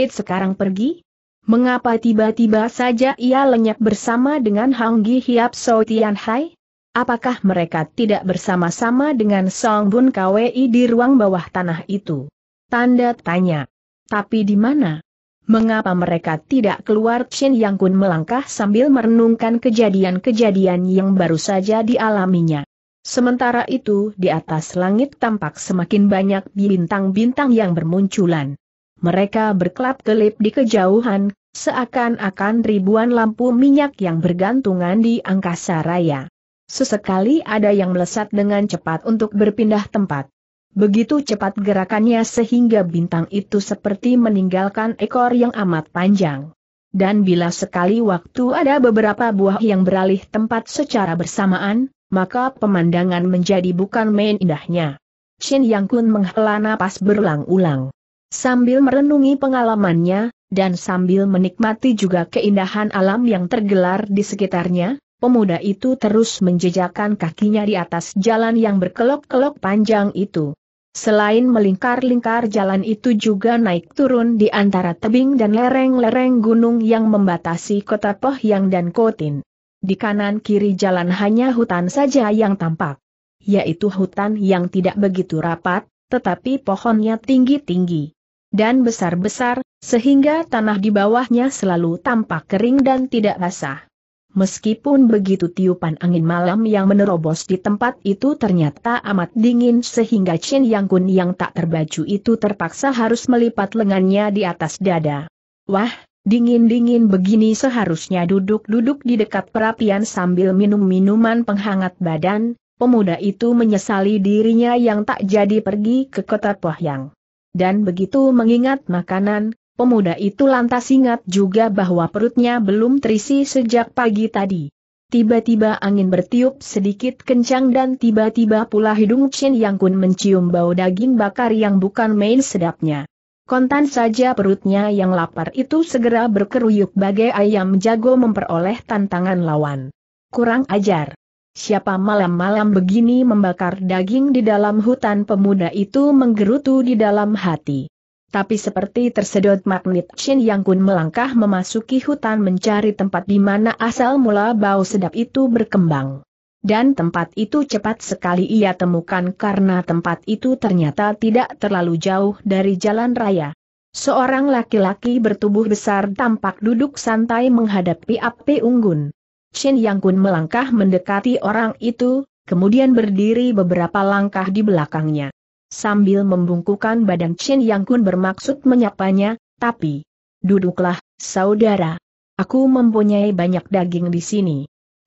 It sekarang pergi? Mengapa tiba-tiba saja ia lenyap bersama dengan Hang Gi Hiap So Tian Hai? Apakah mereka tidak bersama-sama dengan Song Bun KWI di ruang bawah tanah itu? Tanda tanya. Tapi di mana? Mengapa mereka tidak keluar Chin Yang Kun melangkah sambil merenungkan kejadian-kejadian yang baru saja dialaminya. Sementara itu di atas langit tampak semakin banyak bintang-bintang yang bermunculan. Mereka berkelap-kelip di kejauhan, seakan-akan ribuan lampu minyak yang bergantungan di angkasa raya. Sesekali ada yang melesat dengan cepat untuk berpindah tempat. Begitu cepat gerakannya sehingga bintang itu seperti meninggalkan ekor yang amat panjang. Dan bila sekali waktu ada beberapa buah yang beralih tempat secara bersamaan, maka pemandangan menjadi bukan main indahnya. Shin Yang Kun menghela napas berulang-ulang. Sambil merenungi pengalamannya, dan sambil menikmati juga keindahan alam yang tergelar di sekitarnya, pemuda itu terus menjejakkan kakinya di atas jalan yang berkelok-kelok panjang itu. Selain melingkar-lingkar jalan itu juga naik turun di antara tebing dan lereng-lereng gunung yang membatasi kota Pohyang dan Kotin. Di kanan kiri jalan hanya hutan saja yang tampak. Yaitu hutan yang tidak begitu rapat, tetapi pohonnya tinggi-tinggi. Dan besar-besar, sehingga tanah di bawahnya selalu tampak kering dan tidak basah. Meskipun begitu tiupan angin malam yang menerobos di tempat itu ternyata amat dingin sehingga Chen Yang Kun yang tak terbaju itu terpaksa harus melipat lengannya di atas dada. Wah, dingin-dingin begini seharusnya duduk-duduk di dekat perapian sambil minum minuman penghangat badan, pemuda itu menyesali dirinya yang tak jadi pergi ke kota Pohyang. Dan begitu mengingat makanan, Pemuda itu lantas ingat juga bahwa perutnya belum terisi sejak pagi tadi. Tiba-tiba angin bertiup sedikit kencang dan tiba-tiba pula hidung Chen Yang Kun mencium bau daging bakar yang bukan main sedapnya. Kontan saja perutnya yang lapar itu segera berkeruyuk bagai ayam jago memperoleh tantangan lawan. Kurang ajar. Siapa malam-malam begini membakar daging di dalam hutan pemuda itu menggerutu di dalam hati. Tapi seperti tersedot magnet Shin Yang Kun melangkah memasuki hutan mencari tempat di mana asal mula bau sedap itu berkembang. Dan tempat itu cepat sekali ia temukan karena tempat itu ternyata tidak terlalu jauh dari jalan raya. Seorang laki-laki bertubuh besar tampak duduk santai menghadapi api unggun. Shin Yang Kun melangkah mendekati orang itu, kemudian berdiri beberapa langkah di belakangnya. Sambil membungkukan badan Chin Yang Kun bermaksud menyapanya, tapi... Duduklah, saudara. Aku mempunyai banyak daging di sini.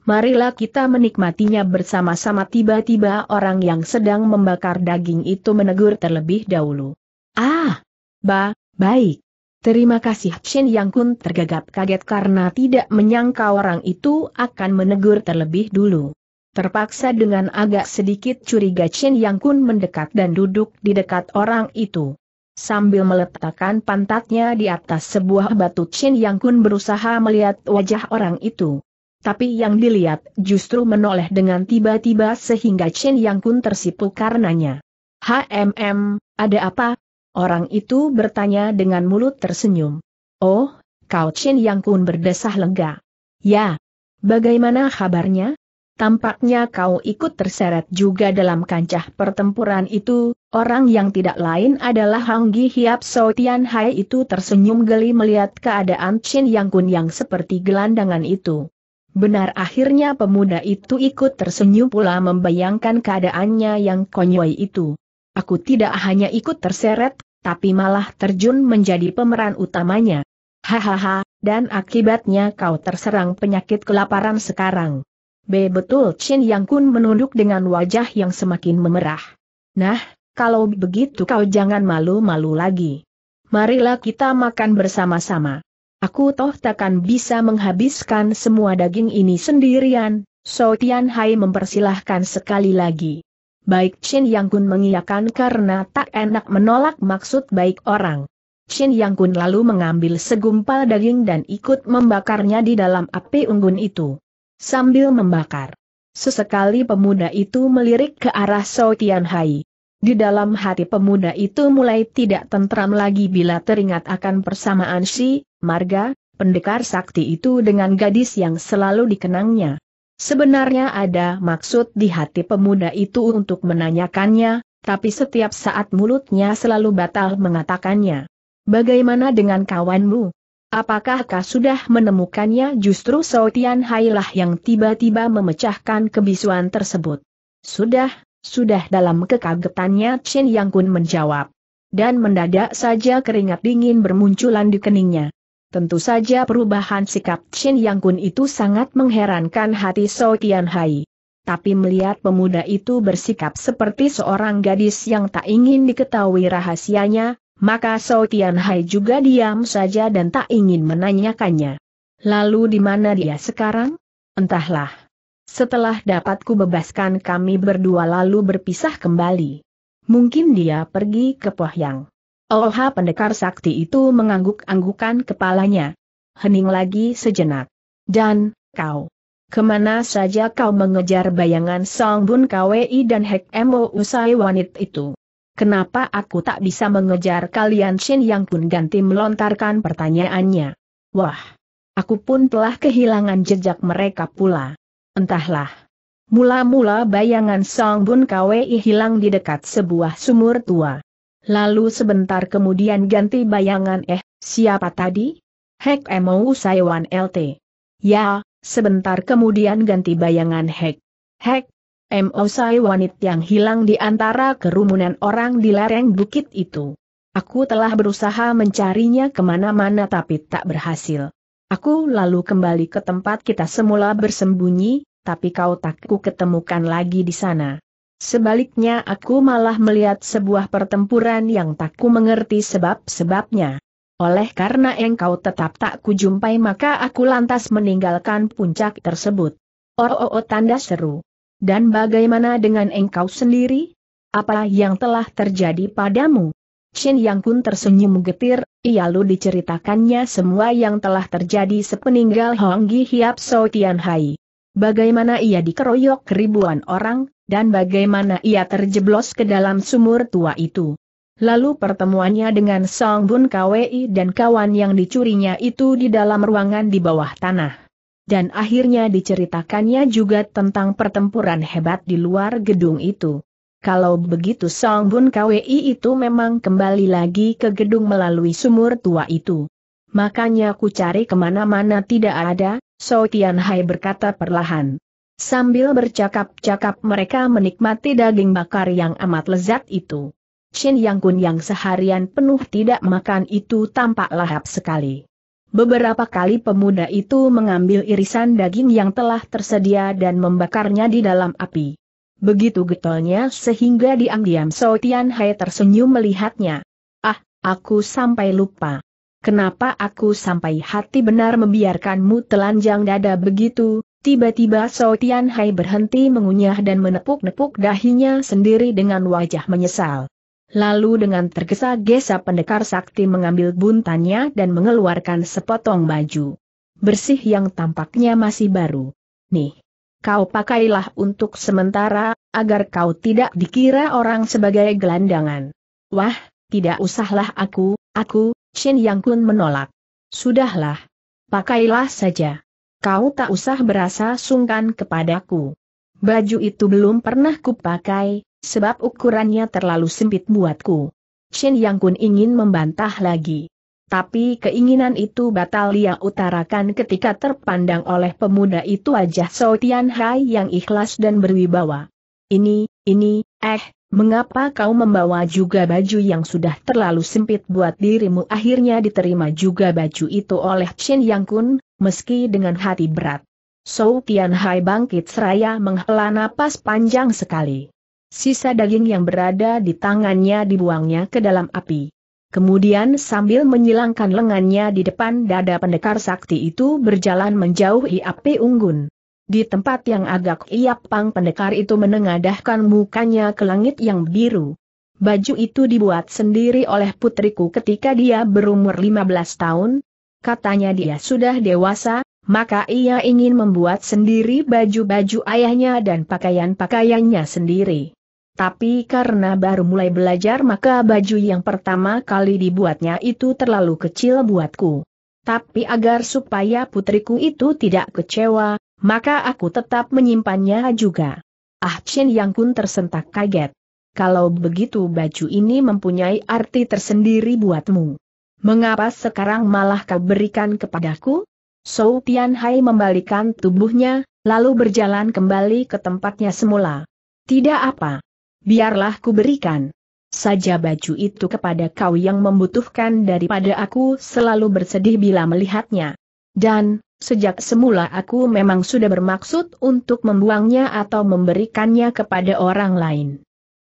Marilah kita menikmatinya bersama-sama tiba-tiba orang yang sedang membakar daging itu menegur terlebih dahulu. Ah! Ba, baik. Terima kasih Chen Yang Kun tergagap kaget karena tidak menyangka orang itu akan menegur terlebih dulu. Terpaksa dengan agak sedikit curiga Chen Yang Kun mendekat dan duduk di dekat orang itu. Sambil meletakkan pantatnya di atas sebuah batu Chen Yang Kun berusaha melihat wajah orang itu. Tapi yang dilihat justru menoleh dengan tiba-tiba sehingga Chen Yang Kun tersipu karenanya. HMM, ada apa? Orang itu bertanya dengan mulut tersenyum. Oh, kau Chen Yang Kun berdesah lega. Ya. Bagaimana kabarnya? Tampaknya kau ikut terseret juga dalam kancah pertempuran itu, orang yang tidak lain adalah Hang Gi Hiap So Tian Hai itu tersenyum geli melihat keadaan Chin Yang Kun yang seperti gelandangan itu. Benar akhirnya pemuda itu ikut tersenyum pula membayangkan keadaannya yang konyol itu. Aku tidak hanya ikut terseret, tapi malah terjun menjadi pemeran utamanya. Hahaha, dan akibatnya kau terserang penyakit kelaparan sekarang. B. Betul Chin Yang Kun menunduk dengan wajah yang semakin memerah. Nah, kalau begitu kau jangan malu-malu lagi. Marilah kita makan bersama-sama. Aku toh takkan bisa menghabiskan semua daging ini sendirian, So Tian Hai mempersilahkan sekali lagi. Baik Chin Yang Kun mengiyakan karena tak enak menolak maksud baik orang. Chin Yang Kun lalu mengambil segumpal daging dan ikut membakarnya di dalam api unggun itu sambil membakar. Sesekali pemuda itu melirik ke arah Sao Tian Hai. Di dalam hati pemuda itu mulai tidak tentram lagi bila teringat akan persamaan si, Marga, pendekar sakti itu dengan gadis yang selalu dikenangnya. Sebenarnya ada maksud di hati pemuda itu untuk menanyakannya, tapi setiap saat mulutnya selalu batal mengatakannya. Bagaimana dengan kawanmu? Apakah kau sudah menemukannya justru Sautian Hailah yang tiba-tiba memecahkan kebisuan tersebut? Sudah, sudah dalam kekagetannya Chin Yang Kun menjawab. Dan mendadak saja keringat dingin bermunculan di keningnya. Tentu saja perubahan sikap Chin Yang Kun itu sangat mengherankan hati Sautian Hai. Tapi melihat pemuda itu bersikap seperti seorang gadis yang tak ingin diketahui rahasianya, maka So Tian Hai juga diam saja dan tak ingin menanyakannya. Lalu di mana dia sekarang? Entahlah. Setelah dapat ku bebaskan kami berdua lalu berpisah kembali. Mungkin dia pergi ke Pohyang. Oha pendekar sakti itu mengangguk-anggukan kepalanya. Hening lagi sejenak. Dan, kau. Kemana saja kau mengejar bayangan Song Bun Kwei dan Hek Mo usai wanit itu? Kenapa aku tak bisa mengejar kalian Shin Yang pun ganti melontarkan pertanyaannya. Wah! Aku pun telah kehilangan jejak mereka pula. Entahlah. Mula-mula bayangan Song Bun Kwei hilang di dekat sebuah sumur tua. Lalu sebentar kemudian ganti bayangan eh, siapa tadi? Hek Mou Saiwan LT. Ya, sebentar kemudian ganti bayangan Hek. Hek, M.O. wanit yang hilang di antara kerumunan orang di lereng bukit itu. Aku telah berusaha mencarinya kemana-mana tapi tak berhasil. Aku lalu kembali ke tempat kita semula bersembunyi, tapi kau tak ku ketemukan lagi di sana. Sebaliknya aku malah melihat sebuah pertempuran yang tak ku mengerti sebab-sebabnya. Oleh karena engkau tetap tak kujumpai maka aku lantas meninggalkan puncak tersebut. Oh, oh, oh tanda seru. Dan bagaimana dengan engkau sendiri? Apa yang telah terjadi padamu? Shin Yang Kun tersenyum getir, ia lalu diceritakannya semua yang telah terjadi sepeninggal Hong Gi Hiap So Tian Hai. Bagaimana ia dikeroyok ribuan orang, dan bagaimana ia terjeblos ke dalam sumur tua itu. Lalu pertemuannya dengan Song Bun Kwei dan kawan yang dicurinya itu di dalam ruangan di bawah tanah dan akhirnya diceritakannya juga tentang pertempuran hebat di luar gedung itu. Kalau begitu Song Bun KWI itu memang kembali lagi ke gedung melalui sumur tua itu. Makanya ku cari kemana-mana tidak ada, So Tian Hai berkata perlahan. Sambil bercakap-cakap mereka menikmati daging bakar yang amat lezat itu. Shin Yang Kun yang seharian penuh tidak makan itu tampak lahap sekali. Beberapa kali pemuda itu mengambil irisan daging yang telah tersedia dan membakarnya di dalam api. Begitu getolnya sehingga diam-diam So Tian Hai tersenyum melihatnya. Ah, aku sampai lupa. Kenapa aku sampai hati benar membiarkanmu telanjang dada begitu? Tiba-tiba So Tian Hai berhenti mengunyah dan menepuk-nepuk dahinya sendiri dengan wajah menyesal. Lalu dengan tergesa-gesa pendekar sakti mengambil buntannya dan mengeluarkan sepotong baju. Bersih yang tampaknya masih baru. Nih, kau pakailah untuk sementara, agar kau tidak dikira orang sebagai gelandangan. Wah, tidak usahlah aku, aku, Shin Yang Kun menolak. Sudahlah. Pakailah saja. Kau tak usah berasa sungkan kepadaku. Baju itu belum pernah kupakai, sebab ukurannya terlalu sempit buatku. Shin Yang Kun ingin membantah lagi. Tapi keinginan itu batal ia utarakan ketika terpandang oleh pemuda itu wajah So Tian Hai yang ikhlas dan berwibawa. Ini, ini, eh, mengapa kau membawa juga baju yang sudah terlalu sempit buat dirimu akhirnya diterima juga baju itu oleh Shin Yang Kun, meski dengan hati berat. So Tian Hai bangkit seraya menghela napas panjang sekali. Sisa daging yang berada di tangannya dibuangnya ke dalam api. Kemudian sambil menyilangkan lengannya di depan dada pendekar sakti itu berjalan menjauhi api unggun. Di tempat yang agak iap pang pendekar itu menengadahkan mukanya ke langit yang biru. Baju itu dibuat sendiri oleh putriku ketika dia berumur 15 tahun. Katanya dia sudah dewasa, maka ia ingin membuat sendiri baju-baju ayahnya dan pakaian-pakaiannya sendiri. Tapi karena baru mulai belajar maka baju yang pertama kali dibuatnya itu terlalu kecil buatku. Tapi agar supaya putriku itu tidak kecewa, maka aku tetap menyimpannya juga. Ah Chen Yang Kun tersentak kaget. Kalau begitu baju ini mempunyai arti tersendiri buatmu. Mengapa sekarang malah kau berikan kepadaku? Sou Hai membalikan tubuhnya, lalu berjalan kembali ke tempatnya semula. Tidak apa biarlah ku berikan saja baju itu kepada kau yang membutuhkan daripada aku selalu bersedih bila melihatnya. Dan, sejak semula aku memang sudah bermaksud untuk membuangnya atau memberikannya kepada orang lain.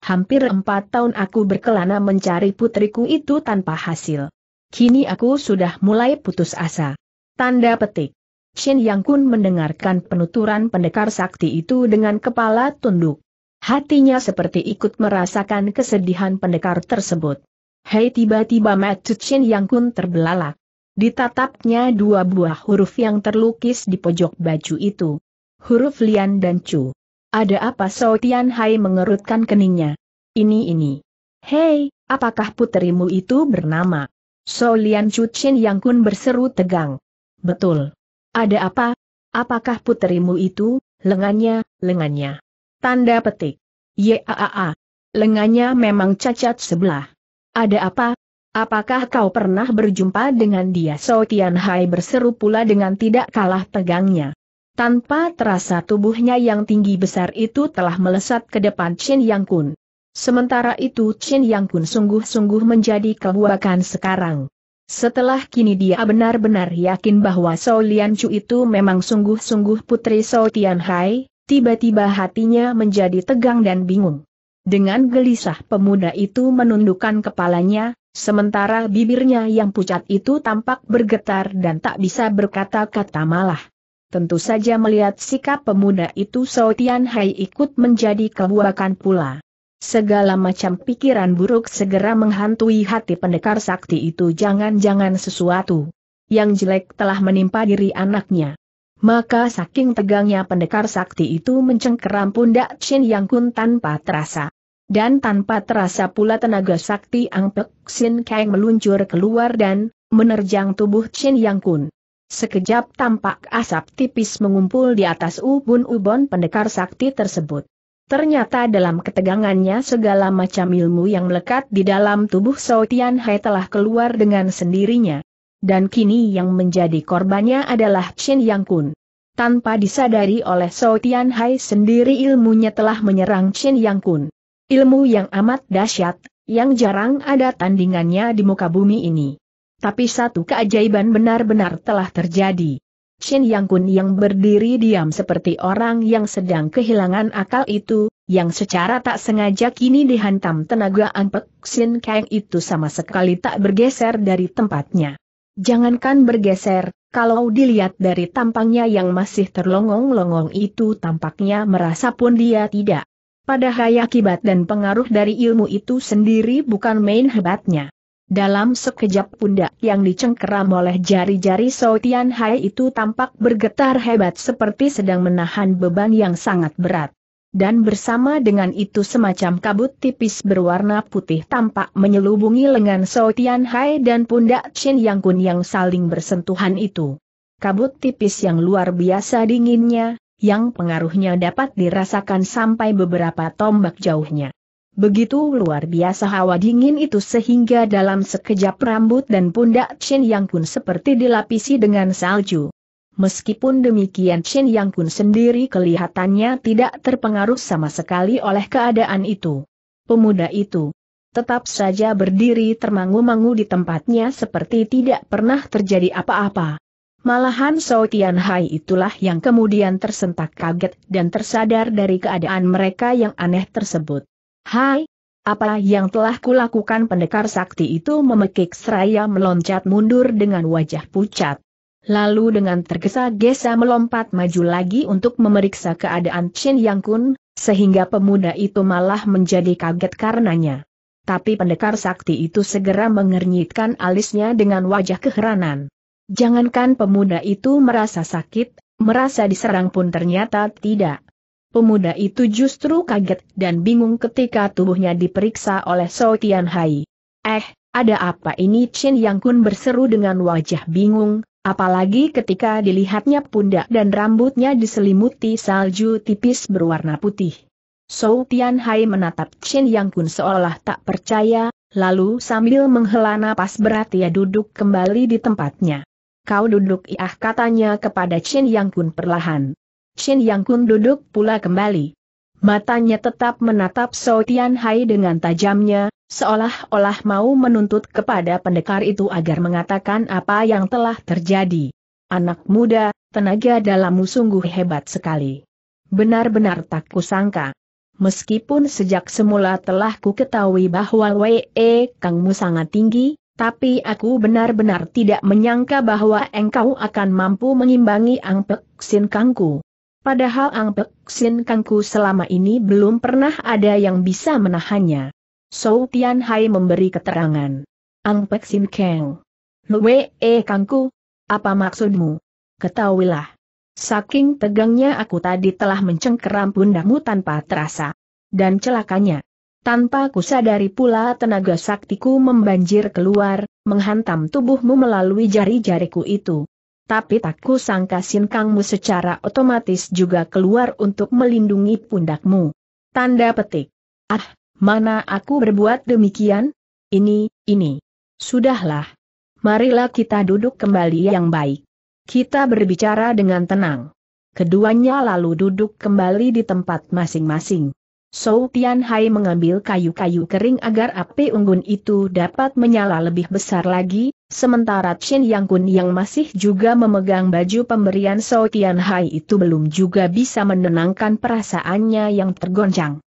Hampir empat tahun aku berkelana mencari putriku itu tanpa hasil. Kini aku sudah mulai putus asa. Tanda petik. Shen Yang Kun mendengarkan penuturan pendekar sakti itu dengan kepala tunduk. Hatinya seperti ikut merasakan kesedihan pendekar tersebut. Hei tiba-tiba Chin yang kun terbelalak. Ditatapnya dua buah huruf yang terlukis di pojok baju itu. Huruf Lian dan Chu. Ada apa So Tian Hai mengerutkan keningnya? Ini ini. Hei, apakah putrimu itu bernama? So Lian Chu Chin Yang Kun berseru tegang. Betul. Ada apa? Apakah putrimu itu? Lengannya, lengannya. Tanda petik. Yaa. Lengannya memang cacat sebelah. Ada apa? Apakah kau pernah berjumpa dengan dia? So Tian berseru pula dengan tidak kalah tegangnya. Tanpa terasa tubuhnya yang tinggi besar itu telah melesat ke depan Chin Yang Kun. Sementara itu Chin Yang Kun sungguh-sungguh menjadi kebuakan sekarang. Setelah kini dia benar-benar yakin bahwa So Lian Chu itu memang sungguh-sungguh putri So Tian tiba-tiba hatinya menjadi tegang dan bingung. Dengan gelisah pemuda itu menundukkan kepalanya, sementara bibirnya yang pucat itu tampak bergetar dan tak bisa berkata-kata malah. Tentu saja melihat sikap pemuda itu Sotian Hai ikut menjadi kebuakan pula. Segala macam pikiran buruk segera menghantui hati pendekar sakti itu jangan-jangan sesuatu yang jelek telah menimpa diri anaknya. Maka saking tegangnya pendekar sakti itu mencengkeram pundak Chin Yang Kun tanpa terasa. Dan tanpa terasa pula tenaga sakti Angpek Sin Kang meluncur keluar dan menerjang tubuh Chin Yang Kun. Sekejap tampak asap tipis mengumpul di atas ubun ubun pendekar sakti tersebut. Ternyata dalam ketegangannya segala macam ilmu yang melekat di dalam tubuh Sotian Hai telah keluar dengan sendirinya dan kini yang menjadi korbannya adalah Chen Yang Kun. Tanpa disadari oleh Shou Tian Hai sendiri ilmunya telah menyerang Chen Yang Kun. Ilmu yang amat dahsyat, yang jarang ada tandingannya di muka bumi ini. Tapi satu keajaiban benar-benar telah terjadi. Shin Yang Kun yang berdiri diam seperti orang yang sedang kehilangan akal itu, yang secara tak sengaja kini dihantam tenaga Anpek Xin Kang itu sama sekali tak bergeser dari tempatnya. Jangankan bergeser, kalau dilihat dari tampangnya yang masih terlongong-longong itu tampaknya merasa pun dia tidak. Padahal akibat dan pengaruh dari ilmu itu sendiri bukan main hebatnya. Dalam sekejap pundak yang dicengkeram oleh jari-jari Sao Hai itu tampak bergetar hebat seperti sedang menahan beban yang sangat berat dan bersama dengan itu semacam kabut tipis berwarna putih tampak menyelubungi lengan So Tian Hai dan pundak Chen Yang Kun yang saling bersentuhan itu. Kabut tipis yang luar biasa dinginnya, yang pengaruhnya dapat dirasakan sampai beberapa tombak jauhnya. Begitu luar biasa hawa dingin itu sehingga dalam sekejap rambut dan pundak Chen Yang Kun seperti dilapisi dengan salju. Meskipun demikian Chen Yang Kun sendiri kelihatannya tidak terpengaruh sama sekali oleh keadaan itu. Pemuda itu tetap saja berdiri termangu-mangu di tempatnya seperti tidak pernah terjadi apa-apa. Malahan Sao Tian Hai itulah yang kemudian tersentak kaget dan tersadar dari keadaan mereka yang aneh tersebut. Hai, apa yang telah kulakukan pendekar sakti itu memekik seraya meloncat mundur dengan wajah pucat. Lalu dengan tergesa-gesa melompat maju lagi untuk memeriksa keadaan Chen Yang Kun, sehingga pemuda itu malah menjadi kaget karenanya. Tapi pendekar sakti itu segera mengernyitkan alisnya dengan wajah keheranan. Jangankan pemuda itu merasa sakit, merasa diserang pun ternyata tidak. Pemuda itu justru kaget dan bingung ketika tubuhnya diperiksa oleh So Tian Hai. Eh, ada apa ini Chen Yang Kun berseru dengan wajah bingung, Apalagi ketika dilihatnya pundak dan rambutnya diselimuti salju tipis berwarna putih. Sou Tian Hai menatap Chen Yang Kun seolah tak percaya, lalu sambil menghela napas berat ia duduk kembali di tempatnya. Kau duduk iah katanya kepada Chen Yang Kun perlahan. Chen Yang Kun duduk pula kembali. Matanya tetap menatap Sou Tian Hai dengan tajamnya, seolah-olah mau menuntut kepada pendekar itu agar mengatakan apa yang telah terjadi. Anak muda, tenaga dalammu sungguh hebat sekali. Benar-benar tak kusangka. Meskipun sejak semula telah ku ketahui bahwa WE e, Kangmu sangat tinggi, tapi aku benar-benar tidak menyangka bahwa engkau akan mampu mengimbangi Ang Sin Kangku. Padahal Ang Sin Kangku selama ini belum pernah ada yang bisa menahannya. Sou Tian Hai memberi keterangan. Ang Pek Sin Kang. Lue E Kangku, apa maksudmu? Ketahuilah. Saking tegangnya aku tadi telah mencengkeram pundakmu tanpa terasa. Dan celakanya. Tanpa ku sadari pula tenaga saktiku membanjir keluar, menghantam tubuhmu melalui jari-jariku itu. Tapi tak ku sangka sinkangmu secara otomatis juga keluar untuk melindungi pundakmu. Tanda petik. Ah, Mana aku berbuat demikian? Ini, ini. Sudahlah. Marilah kita duduk kembali yang baik. Kita berbicara dengan tenang. Keduanya lalu duduk kembali di tempat masing-masing. Sou Tian mengambil kayu-kayu kering agar api unggun itu dapat menyala lebih besar lagi, sementara Chen Yang Kun yang masih juga memegang baju pemberian Sou Tian itu belum juga bisa menenangkan perasaannya yang tergoncang.